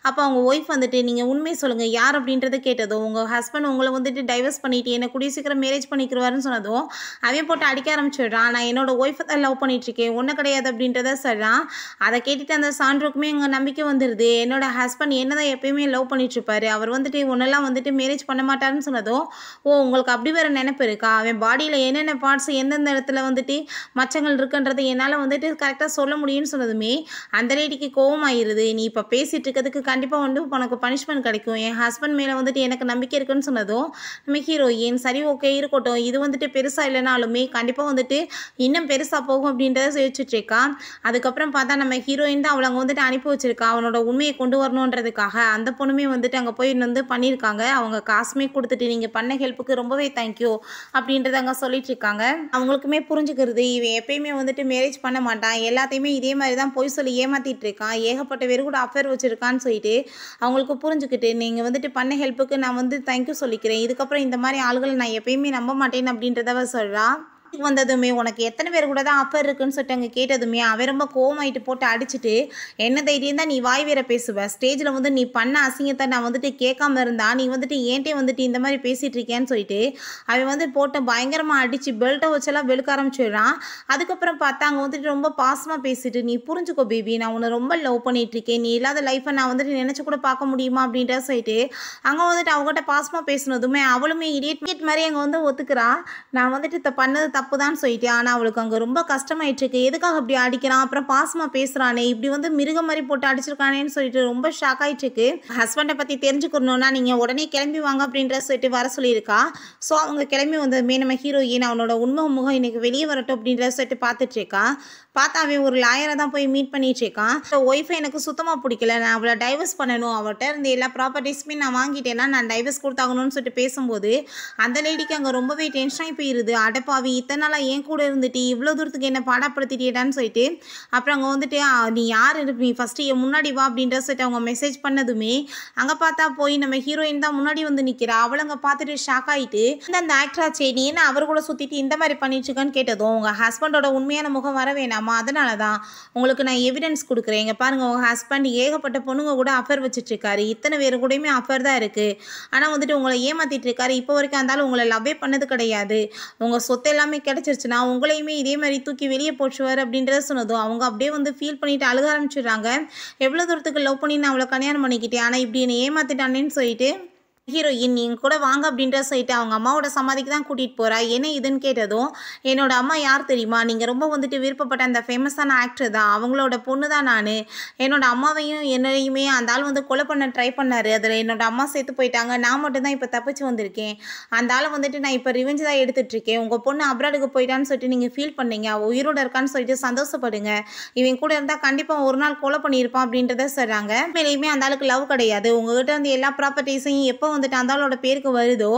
அப்போ அவங்க ஒய்ஃப் வந்துட்டு நீங்கள் உண்மை சொல்லுங்கள் யார் அப்படின்றத கேட்டதும் உங்கள் ஹஸ்பண்ட் உங்களை வந்துட்டு டைவர்ஸ் பண்ணிவிட்டு என்னை கூடிய சீக்கிரம் மேரேஜ் பண்ணிக்கிறவாருன்னு சொன்னதும் அவன் போட்டு அடிக்க ஆரம்பிச்சிடுறான் நான் என்னோட ஒய்ஃபை தான் லவ் பண்ணிட்டுருக்கேன் ஒன்றும் கிடையாது அப்படின்றத சொல்கிறான் அதை கேட்டுட்டு அந்த சான்றோக்குமே எங்கள் நம்பிக்கை வந்துடுது என்னோட ஹஸ்பண்ட் என்ன தான் எப்பயுமே லவ் பண்ணிகிட்ருப்பாரு அவர் வந்துட்டு ஒன்றெல்லாம் வந்துட்டு மேரேஜ் பண்ண மாட்டாருன்னு சொன்னதும் ஓ உங்களுக்கு அப்படி வேறு நினைப்பு இருக்கா அவன் பாடியில் என்னென்ன பார்ட்ஸ் எந்தெந்த இடத்துல வந்துட்டு மச்சங்கள் இருக்குன்றது என்னால் வந்துட்டு கரெக்டாக சொல்ல முடியும்னு சொன்னதுமே அந்த லேடிக்கு கோவம் ஆயிடுது நீ இப்போ பேசிகிட்டு இருக்கிறதுக்கு கண்டிப்பாக வந்து உனக்கு பனிஷ்மெண்ட் கிடைக்கும் என் ஹஸ்பண்ட் மேலே வந்துட்டு எனக்கு நம்பிக்கை இருக்குன்னு சொன்னதும் நம்ம ஹீரோயின் சரி ஓகே இருக்கட்டும் இது வந்துட்டு பெருசாக இல்லைனாலுமே கண்டிப்பாக வந்துட்டு இன்னும் பெருசாக போகும் அப்படின்றத யோசிச்சுட்ருக்கா அதுக்கப்புறம் பார்த்தா நம்ம ஹீரோயின் தான் அவளை அங்கே வந்துட்டு அனுப்பி வச்சுருக்கா அவனோட உண்மையை கொண்டு வரணுன்றதுக்காக அந்த பொண்ணுமே வந்துட்டு அங்கே போய் வந்து பண்ணியிருக்காங்க அவங்க காசுமே கொடுத்துட்டு நீங்கள் பண்ண ஹெல்ப்புக்கு ரொம்பவே தேங்க்யூ அப்படின்றத அங்கே சொல்லிட்டுருக்காங்க அவங்களுக்குமே புரிஞ்சுக்கிறது இவன் எப்பயுமே வந்துட்டு மேரேஜ் பண்ண மாட்டான் எல்லாத்தையுமே இதே மாதிரி தான் போய் சொல்லி ஏமாற்றிட்டு இருக்கான் ஏகப்பட்ட வெறும் கூட அஃபேர் வச்சுருக்கான்னு சொல்லிட்டு அவங்களுக்கு புரிஞ்சுக்கிட்டு நீங்கள் வந்துட்டு பண்ண ஹெல்ப்புக்கு நான் வந்து தேங்க்யூ சொல்லிக்கிறேன் இதுக்கப்புறம் இந்த மாதிரி ஆளுகளை நான் எப்பயுமே நம்ப மாட்டேன் அப்படின்றதவ சொல்கிறான் வீட்டுக்கு வந்ததுமே உனக்கு எத்தனை பேர் கூட தான் ஆஃபர் இருக்குன்னு சொல்லிட்டு அங்கே கேட்டதுமே அவன் ரொம்ப கோமாயிட்டு போட்டு அடிச்சுட்டு என்ன தைரியம் தான் நீ வாய் வேற பேசுவ ஸ்டேஜில் வந்து நீ பண்ண அசிங்கத்தை நான் வந்துட்டு கேட்காம இருந்தா நீ வந்துட்டு ஏன்ட்டே வந்துட்டு இந்த மாதிரி பேசிகிட்டு இருக்கேன்னு சொல்லிட்டு அவன் வந்து போட்டு பயங்கரமாக அடித்து பெல்ட்டை வச்செல்லாம் வெளுக்க ஆரம்பிச்சிடுறான் அதுக்கப்புறம் பார்த்தா அங்கே வந்துட்டு ரொம்ப பாசமாக பேசிட்டு நீ புரிஞ்சுக்கோ பேபி நான் உன்னை ரொம்ப லவ் பண்ணிகிட்டு இருக்கேன் நீ இல்லாத லைஃப்பை நான் வந்துட்டு நினைச்சு கூட பார்க்க முடியுமா அப்படின்ற சொல்லிட்டு அங்கே வந்துட்டு அவங்ககிட்ட பாசமாக பேசினதுமே அவளுமே இடியட் மாதிரி அங்கே வந்து ஒத்துக்கிறான் நான் வந்துட்டு இதை பண்ணது தப்பு தப்பு தான் சொல்லிட்டு ஆனால் அவளுக்கு அங்கே ரொம்ப கஷ்டமாயிட்டுருக்கு எதுக்காக இப்படி அடிக்கிறான் அப்புறம் பாசமாக பேசுகிறானே இப்படி வந்து மிருக மாதிரி போட்டு அடிச்சிருக்கானேன்னு சொல்லிட்டு ரொம்ப ஷாக் ஆகிட்டுருக்கு ஹஸ்பண்டை பற்றி தெரிஞ்சுக்கணும்னா நீங்கள் உடனே கிளம்பி வாங்க அப்படின்ற சொல்லிட்டு வர சொல்லியிருக்கா ஸோ அவங்க கிளம்பி வந்ததுமே நம்ம ஹீரோயின் அவனோட உண்மை முகம் இன்னைக்கு வெளியே வரட்டும் அப்படின்ற சொல்லிட்டு பார்த்துட்ருக்கா பார்த்தா அவன் ஒரு லாயரை தான் போய் மீட் இருக்கான் ஸோ ஒய்ஃபை எனக்கு சுத்தமாக பிடிக்கல நான் அவளை டைவர்ஸ் பண்ணணும் அவர்கிட்ட இருந்து எல்லா ப்ராப்பர்ட்டிஸுமே நான் வாங்கிட்டேன்னா நான் டைவர்ஸ் கொடுத்தாகணும்னு சொல்லிட்டு பேசும்போது அந்த லேடிக்கு அங்கே ரொம்பவே டென்ஷனாகி போயிடுது அடப்பாவி இத்தனை எத்தனை நாளாக என் கூட இருந்துட்டு இவ்வளோ தூரத்துக்கு என்ன பாடப்படுத்திட்டேடான்னு சொல்லிட்டு அப்புறம் அங்கே வந்துட்டு நீ யார் இருப்பீ ஃபஸ்ட்டு என் முன்னாடி வா அப்படின்ற சொல்லிட்டு அவங்க மெசேஜ் பண்ணதுமே அங்கே பார்த்தா போய் நம்ம ஹீரோயின் தான் முன்னாடி வந்து நிற்கிறா அவளங்க பார்த்துட்டு ஷாக் ஆகிட்டு அந்த ஆக்டரா சே நீ என்ன அவர் கூட சுற்றிட்டு இந்த மாதிரி பண்ணிட்டுருக்கான்னு கேட்டதும் உங்கள் ஹஸ்பண்டோட உண்மையான முகம் வர வேணாமா அதனால தான் உங்களுக்கு நான் எவிடன்ஸ் கொடுக்குறேன் இங்கே பாருங்கள் உங்கள் ஹஸ்பண்ட் ஏகப்பட்ட பொண்ணுங்க கூட அஃபர் வச்சுட்ருக்காரு இத்தனை பேர் கூடயுமே அஃபர் தான் இருக்குது ஆனால் வந்துட்டு உங்களை ஏமாற்றிட்டு இருக்காரு இப்போ வரைக்கும் இருந்தாலும் உங்களை லவ்வே பண்ணது கிடையாது உங்கள் சொத்து எல்லாமே எல்லாமே நான் உங்களையுமே இதே மாதிரி தூக்கி வெளியே போச்சுவார் அப்படின்றத சொன்னதும் அவங்க அப்படியே வந்து ஃபீல் பண்ணிட்டு அழுக ஆரம்பிச்சிடுறாங்க எவ்வளோ தூரத்துக்கு லவ் பண்ணி நான் அவளை கல்யாணம் பண்ணிக்கிட்டேன் ஆனால் இப்படி என்னை ஏமாத்திட்டானேன்னு சொல்லிட்டு ஹீரோயின் நீங்கள் கூட வாங்க அப்படின்ற சொல்லிட்டு அவங்க அம்மாவோட சமாதிக்கு தான் கூட்டிகிட்டு போகிறா என்ன இதுன்னு கேட்டதும் என்னோட அம்மா யார் தெரியுமா நீங்கள் ரொம்ப வந்துட்டு விருப்பப்பட்ட அந்த ஃபேமஸான ஆக்டர் தான் அவங்களோட பொண்ணு தான் நான் என்னோட அம்மாவையும் என்னையுமே அந்த ஆள் வந்து கொலை பண்ண ட்ரை பண்ணார் அதில் என்னோடய அம்மா சேர்த்து போயிட்டாங்க நான் மட்டும்தான் இப்போ தப்பிச்சு வந்திருக்கேன் அந்த ஆள் வந்துட்டு நான் இப்போ ரிவெஞ்ச் தான் எடுத்துகிட்ருக்கேன் உங்கள் பொண்ணு அப்ராடுக்கு போயிட்டான்னு சொல்லிட்டு நீங்கள் ஃபீல் பண்ணீங்க அவள் உயிரோட இருக்கான்னு சொல்லிட்டு சந்தோஷப்படுங்க இவன் கூட இருந்தால் கண்டிப்பாக ஒரு நாள் கொலை பண்ணியிருப்பான் அப்படின்றத சொல்கிறாங்க மேலேயுமே அந்த ஆளுக்கு லவ் கிடையாது உங்ககிட்ட வந்து எல்லா ப்ராப்பர்ட்டிஸையும் எப்போ வந்துட்டு அந்த ஆளோட பேருக்கு வருதோ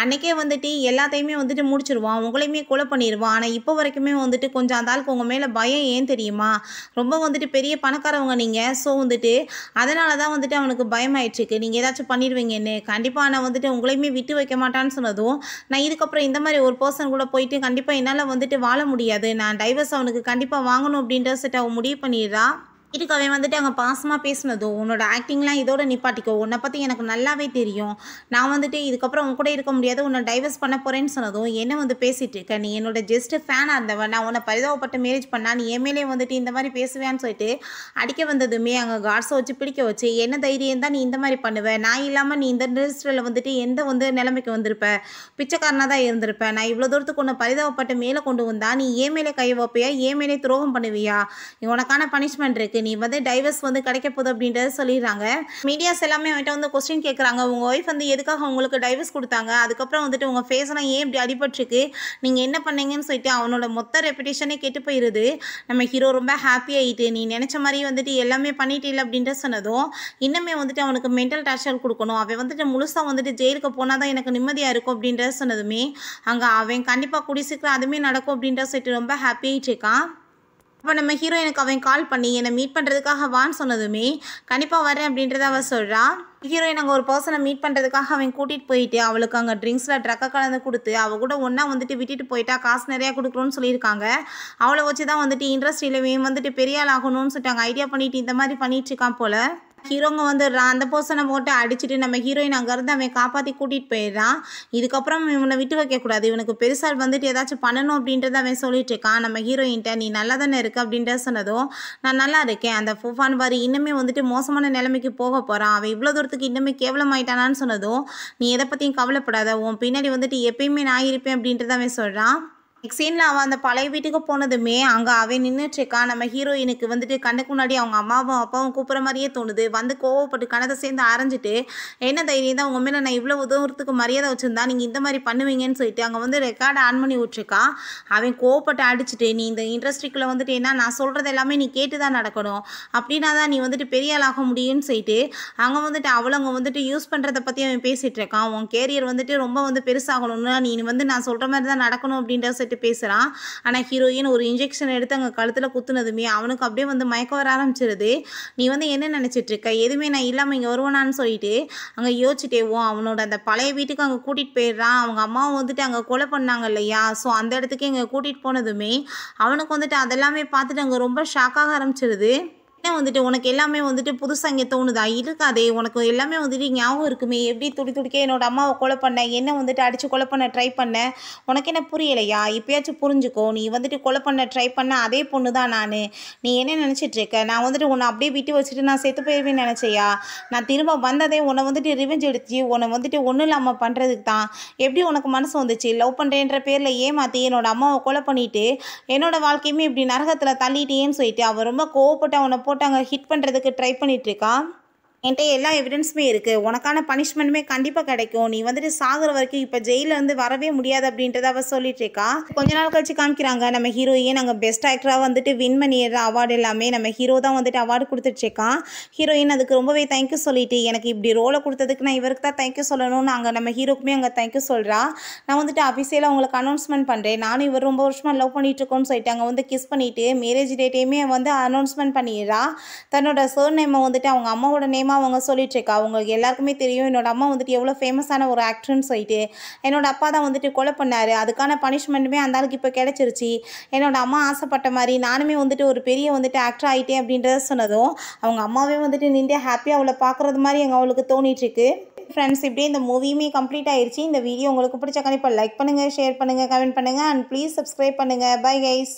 அன்றைக்கே வந்துட்டு எல்லாத்தையுமே வந்துட்டு முடிச்சிருவான் உங்களையுமே கொலை பண்ணிடுவான் ஆனால் இப்போ வரைக்குமே வந்துட்டு கொஞ்சம் அந்த ஆளுக்கு உங்கள் மேலே பயம் ஏன் தெரியுமா ரொம்ப வந்துட்டு பெரிய பணக்காரவங்க நீங்கள் ஸோ வந்துட்டு அதனால தான் வந்துட்டு அவனுக்கு ஆயிடுச்சுக்கு நீங்கள் ஏதாச்சும் பண்ணிடுவீங்கன்னு கண்டிப்பாக நான் வந்துட்டு உங்களையுமே விட்டு வைக்க மாட்டான்னு சொன்னதும் நான் இதுக்கப்புறம் இந்த மாதிரி ஒரு பர்சன் கூட போயிட்டு கண்டிப்பாக என்னால் வந்துட்டு வாழ முடியாது நான் டைவர்ஸ் அவனுக்கு கண்டிப்பாக வாங்கணும் அப்படின்ற செட் அவன் முடிவு பண்ணிடுறான் இதுக்கு அவன் வந்துட்டு அவங்க பாசமாக பேசினதோ உன்னோட ஆக்டிங்லாம் இதோட நிப்பாட்டிக்கோ உன்னை பற்றி எனக்கு நல்லாவே தெரியும் நான் வந்துட்டு இதுக்கப்புறம் உன் கூட இருக்க முடியாது உன்னை டைவர்ஸ் பண்ண போகிறேன்னு சொன்னதும் என்ன வந்து பேசிகிட்டு இருக்க நீ என்னோட ஜஸ்ட்டு ஃபேனாக இருந்தவன் நான் உன்னை பரிதாபப்பட்டு மேரேஜ் பண்ணால் நீ எம்எல்ஏ வந்துட்டு இந்த மாதிரி பேசுவேன்னு சொல்லிட்டு அடிக்க வந்ததுமே அங்கே காட்ஸை வச்சு பிடிக்க வச்சு என்ன தைரியம் தான் நீ இந்த மாதிரி பண்ணுவேன் நான் இல்லாமல் நீ இந்த இண்டஸ்ட்ரியில் வந்துட்டு எந்த வந்து நிலைமைக்கு வந்திருப்ப பிச்சைக்காரனாக தான் இருந்திருப்பேன் நான் இவ்வளோ தூரத்துக்கு உன்னை பரிதாபப்பட்டு மேலே கொண்டு வந்தால் நீ ஏ மேலே கை வைப்பியா ஏ மேலே துரோகம் பண்ணுவியா உனக்கான பனிஷ்மெண்ட் இருக்குது நீ வந்து டைவர்ஸ் வந்து கிடைக்க போகுது அப்படின்றத சொல்லிடுறாங்க மீடியாஸ் எல்லாமே அவன்கிட்ட வந்து கொஸ்டின் கேட்குறாங்க உங்கள் ஒய்ஃப் வந்து எதுக்காக உங்களுக்கு டைவர்ஸ் கொடுத்தாங்க அதுக்கப்புறம் வந்துட்டு உங்கள் ஃபேஸ்லாம் ஏன் இப்படி அடிபட்டுருக்கு நீங்கள் என்ன பண்ணீங்கன்னு சொல்லிட்டு அவனோட மொத்த ரெப்புடேஷனே கெட்டு போயிடுது நம்ம ஹீரோ ரொம்ப ஹாப்பி ஆகிட்டு நீ நினச்ச மாதிரி வந்துட்டு எல்லாமே பண்ணிட்டீல அப்படின்ற சொன்னதும் இன்னுமே வந்துட்டு அவனுக்கு மென்டல் டார்ச்சர் கொடுக்கணும் அவன் வந்துட்டு முழுசாக வந்துட்டு ஜெயிலுக்கு போனால் தான் எனக்கு நிம்மதியாக இருக்கும் அப்படின்ற சொன்னதுமே அங்கே அவன் கண்டிப்பாக குடி சீக்கிரம் அதுவுமே நடக்கும் அப்படின்ற சொல்லிட்டு ரொம்ப ஹாப்பி ஆகிட்டு இருக்கான் அப்போ நம்ம ஹீரோயினுக்கு அவன் கால் பண்ணி என்னை மீட் பண்ணுறதுக்காக வான்னு சொன்னதுமே கண்டிப்பாக வரேன் அப்படின்றத அவள் சொல்கிறான் ஹீரோயின் அங்கே ஒரு பர்சனை மீட் பண்ணுறதுக்காக அவன் கூட்டிகிட்டு போயிட்டு அவளுக்கு அங்கே ட்ரிங்க்ஸில் ட்ரக்கை கலந்து கொடுத்து அவள் கூட ஒன்றா வந்துட்டு விட்டுட்டு போயிட்டா காசு நிறையா கொடுக்குறோன்னு சொல்லியிருக்காங்க அவளை வச்சு தான் வந்துட்டு இன்ட்ரெஸ்ட் இல்லை வந்துட்டு பெரிய ஆள் ஆகணும்னு சொல்லிட்டாங்க ஐடியா பண்ணிட்டு இந்த மாதிரி பண்ணிகிட்ருக்கான் போல் ஹீரோங்க வந்துடுறான் அந்த போர்ஷனை போட்டு அடிச்சுட்டு நம்ம ஹீரோயின் அங்கேருந்து அவன் காப்பாற்றி கூட்டிகிட்டு போயிடுறான் இதுக்கப்புறம் இவனை விட்டு வைக்கக்கூடாது இவனுக்கு பெருசால் வந்துட்டு ஏதாச்சும் பண்ணணும் அப்படின்றத அவன் சொல்லிட்டு இருக்கான் நம்ம ஹீரோயின்ட்ட நீ நல்லா தானே இருக்கு அப்படின்ற சொன்னதும் நான் நல்லா இருக்கேன் அந்த ஃபுஃபான் பாரு இன்னுமே வந்துட்டு மோசமான நிலைமைக்கு போக போகிறான் அவன் இவ்வளோ தூரத்துக்கு இன்னுமே கேவலமாயிட்டானான்னு சொன்னதும் நீ எதை பற்றியும் கவலைப்படாத உன் பின்னாடி வந்துட்டு எப்பயுமே நான் இருப்பேன் அப்படின்றத அவன் சொல்கிறான் நெக்ஸ்ட் அவன் அந்த பழைய வீட்டுக்கு போனதுமே அங்கே அவன் நின்றுட்டுருக்கா நம்ம ஹீரோயினுக்கு வந்துட்டு கண்ணுக்கு முன்னாடி அவங்க அம்மாவும் அப்பாவும் கூப்பிட்ற மாதிரியே தோணுது வந்து கோவப்பட்டு கணத்தை சேர்ந்து அரைஞ்சிட்டு என்ன தைரியம் தான் உங்கள் மேலே நான் இவ்வளோ உதவுறதுக்கு மரியாதை வச்சுருந்தா நீங்கள் இந்த மாதிரி பண்ணுவீங்கன்னு சொல்லிட்டு அங்கே வந்து ரெக்கார்டை ஆன் பண்ணி விட்டுருக்கா அவன் கோவப்பட்டு அடிச்சுட்டு நீ இந்த இண்டஸ்ட்ரிக்குள்ளே வந்துட்டு என்ன நான் சொல்கிறது எல்லாமே நீ கேட்டு தான் நடக்கணும் அப்படின்னா தான் நீ வந்துட்டு பெரிய ஆளாக முடியும்னு சொல்லிட்டு அங்கே வந்துட்டு அவளவங்க வந்துட்டு யூஸ் பண்ணுறத பற்றி அவன் பேசிகிட்டு இருக்கான் உன் கேரியர் வந்துட்டு ரொம்ப வந்து பெருசாகணும்னா நீ வந்து நான் சொல்கிற மாதிரி தான் நடக்கணும் அப்படின்ற எடுத்து பேசுகிறான் ஆனால் ஹீரோயின் ஒரு இன்ஜெக்ஷன் எடுத்து அங்கே கழுத்தில் குத்துனதுமே அவனுக்கு அப்படியே வந்து மயக்கம் வர ஆரம்பிச்சிருது நீ வந்து என்ன நினச்சிட்ருக்க எதுவுமே நான் இல்லாமல் இங்கே வருவானான்னு சொல்லிட்டு அங்கே யோசிச்சுட்டேவும் அவனோட அந்த பழைய வீட்டுக்கு அங்கே கூட்டிகிட்டு போயிடுறான் அவங்க அம்மாவும் வந்துட்டு அங்கே கொலை பண்ணாங்க இல்லையா ஸோ அந்த இடத்துக்கு இங்கே கூட்டிகிட்டு போனதுமே அவனுக்கு வந்துட்டு அதெல்லாமே பார்த்துட்டு அங்கே ரொம்ப ஷாக்காக ஆரம்பிச்சிருது என்ன வந்துட்டு உனக்கு எல்லாமே வந்துட்டு புதுசாக இங்கே தோணுதா இருக்காதே உனக்கு எல்லாமே வந்துட்டு ஞாபகம் இருக்குமே எப்படி துடி துடிக்க என்னோட அம்மாவை கொலை பண்ண என்ன வந்துட்டு அடித்து கொலை பண்ண ட்ரை பண்ண உனக்கு என்ன புரியலையா இப்போயாச்சும் புரிஞ்சுக்கோ நீ வந்துட்டு கொலை பண்ண ட்ரை பண்ண அதே பொண்ணு தான் நான் நீ என்ன நினச்சிட்ருக்க நான் வந்துட்டு உன்னை அப்படியே விட்டு வச்சுட்டு நான் செத்து போயிருவேன் நினச்சையா நான் திரும்ப வந்ததே உன்னை வந்துட்டு ரிவெஞ்ச் எடுத்து உன்னை வந்துட்டு ஒன்றும் இல்லாமல் பண்ணுறதுக்கு தான் எப்படி உனக்கு மனசு வந்துச்சு லவ் பண்ணுறேன்ற பேரில் ஏமாற்றி என்னோட அம்மாவை கொலை பண்ணிவிட்டு என்னோட வாழ்க்கையுமே இப்படி நரகத்தில் தள்ளிட்டேன்னு சொல்லிட்டு அவன் ரொம்ப கோவப்பட்டு அவனை போட்டு அங்கே ஹிட் பண்ணுறதுக்கு ட்ரை பண்ணிகிட்ருக்கா என்கிட்ட எல்லா எவிடன்ஸுமே இருக்குது உனக்கான பனிஷ்மெண்ட்டுமே கண்டிப்பாக கிடைக்கும் நீ வந்துட்டு சாகுற வரைக்கும் இப்போ ஜெயிலேருந்து வரவே முடியாது அப்படின்றத அவள் சொல்லிட்டு இருக்கா கொஞ்ச நாள் கழிச்சு காமிக்கிறாங்க நம்ம ஹீரோயே நாங்கள் பெஸ்ட் ஆக்டராக வந்துட்டு வின் பண்ணிடுற அவார்டு எல்லாமே நம்ம ஹீரோ தான் வந்துட்டு அவார்டு கொடுத்துட்டு ஹீரோயின் அதுக்கு ரொம்பவே தேங்க்யூ சொல்லிட்டு எனக்கு இப்படி ரோலை கொடுத்ததுக்கு நான் இவருக்கு தான் தேங்க்யூ சொல்லணும்னு அங்கே நம்ம ஹீரோக்குமே அங்கே தேங்க்யூ சொல்கிறா நான் வந்துட்டு அஃபீஷியலாக உங்களுக்கு அனௌன்ஸ்மெண்ட் பண்ணுறேன் நானும் இவர் ரொம்ப வருஷமாக லவ் பண்ணிட்டு இருக்கோன்னு சொல்லிட்டு அங்கே வந்து கிஸ் பண்ணிவிட்டு மேரேஜ் டேட்டையுமே வந்து அனௌன்ஸ்மெண்ட் பண்ணிடுறா தன்னோட சர் நேமை வந்துட்டு அவங்க அம்மாவோட நேமாக அதிகமாக அவங்க சொல்லிட்டுருக்கா அவங்களுக்கு எல்லாருக்குமே தெரியும் என்னோட அம்மா வந்துட்டு எவ்வளோ ஃபேமஸான ஒரு ஆக்டர்னு சொல்லிட்டு என்னோட அப்பா தான் வந்துட்டு கொலை பண்ணார் அதுக்கான பனிஷ்மெண்ட்டுமே அந்த ஆளுக்கு இப்போ கிடச்சிருச்சு என்னோட அம்மா ஆசைப்பட்ட மாதிரி நானுமே வந்துட்டு ஒரு பெரிய வந்துட்டு ஆக்டர் ஆகிட்டேன் அப்படின்றத சொன்னதும் அவங்க அம்மாவே வந்துட்டு நின்று ஹாப்பியாக அவளை பார்க்குறது மாதிரி எங்கள் அவளுக்கு தோணிட்டுருக்கு ஃப்ரெண்ட்ஸ் இப்படியே இந்த மூவியுமே கம்ப்ளீட் ஆயிடுச்சு இந்த வீடியோ உங்களுக்கு பிடிச்ச கண்டிப்பாக லைக் பண்ணுங்கள் ஷேர் பண்ணுங்கள் கமெண்ட் பண்ணுங்கள் அண்ட் ப்ளீஸ் சப்ஸ்கிரைப் பண்ணுங்கள் பை கைஸ்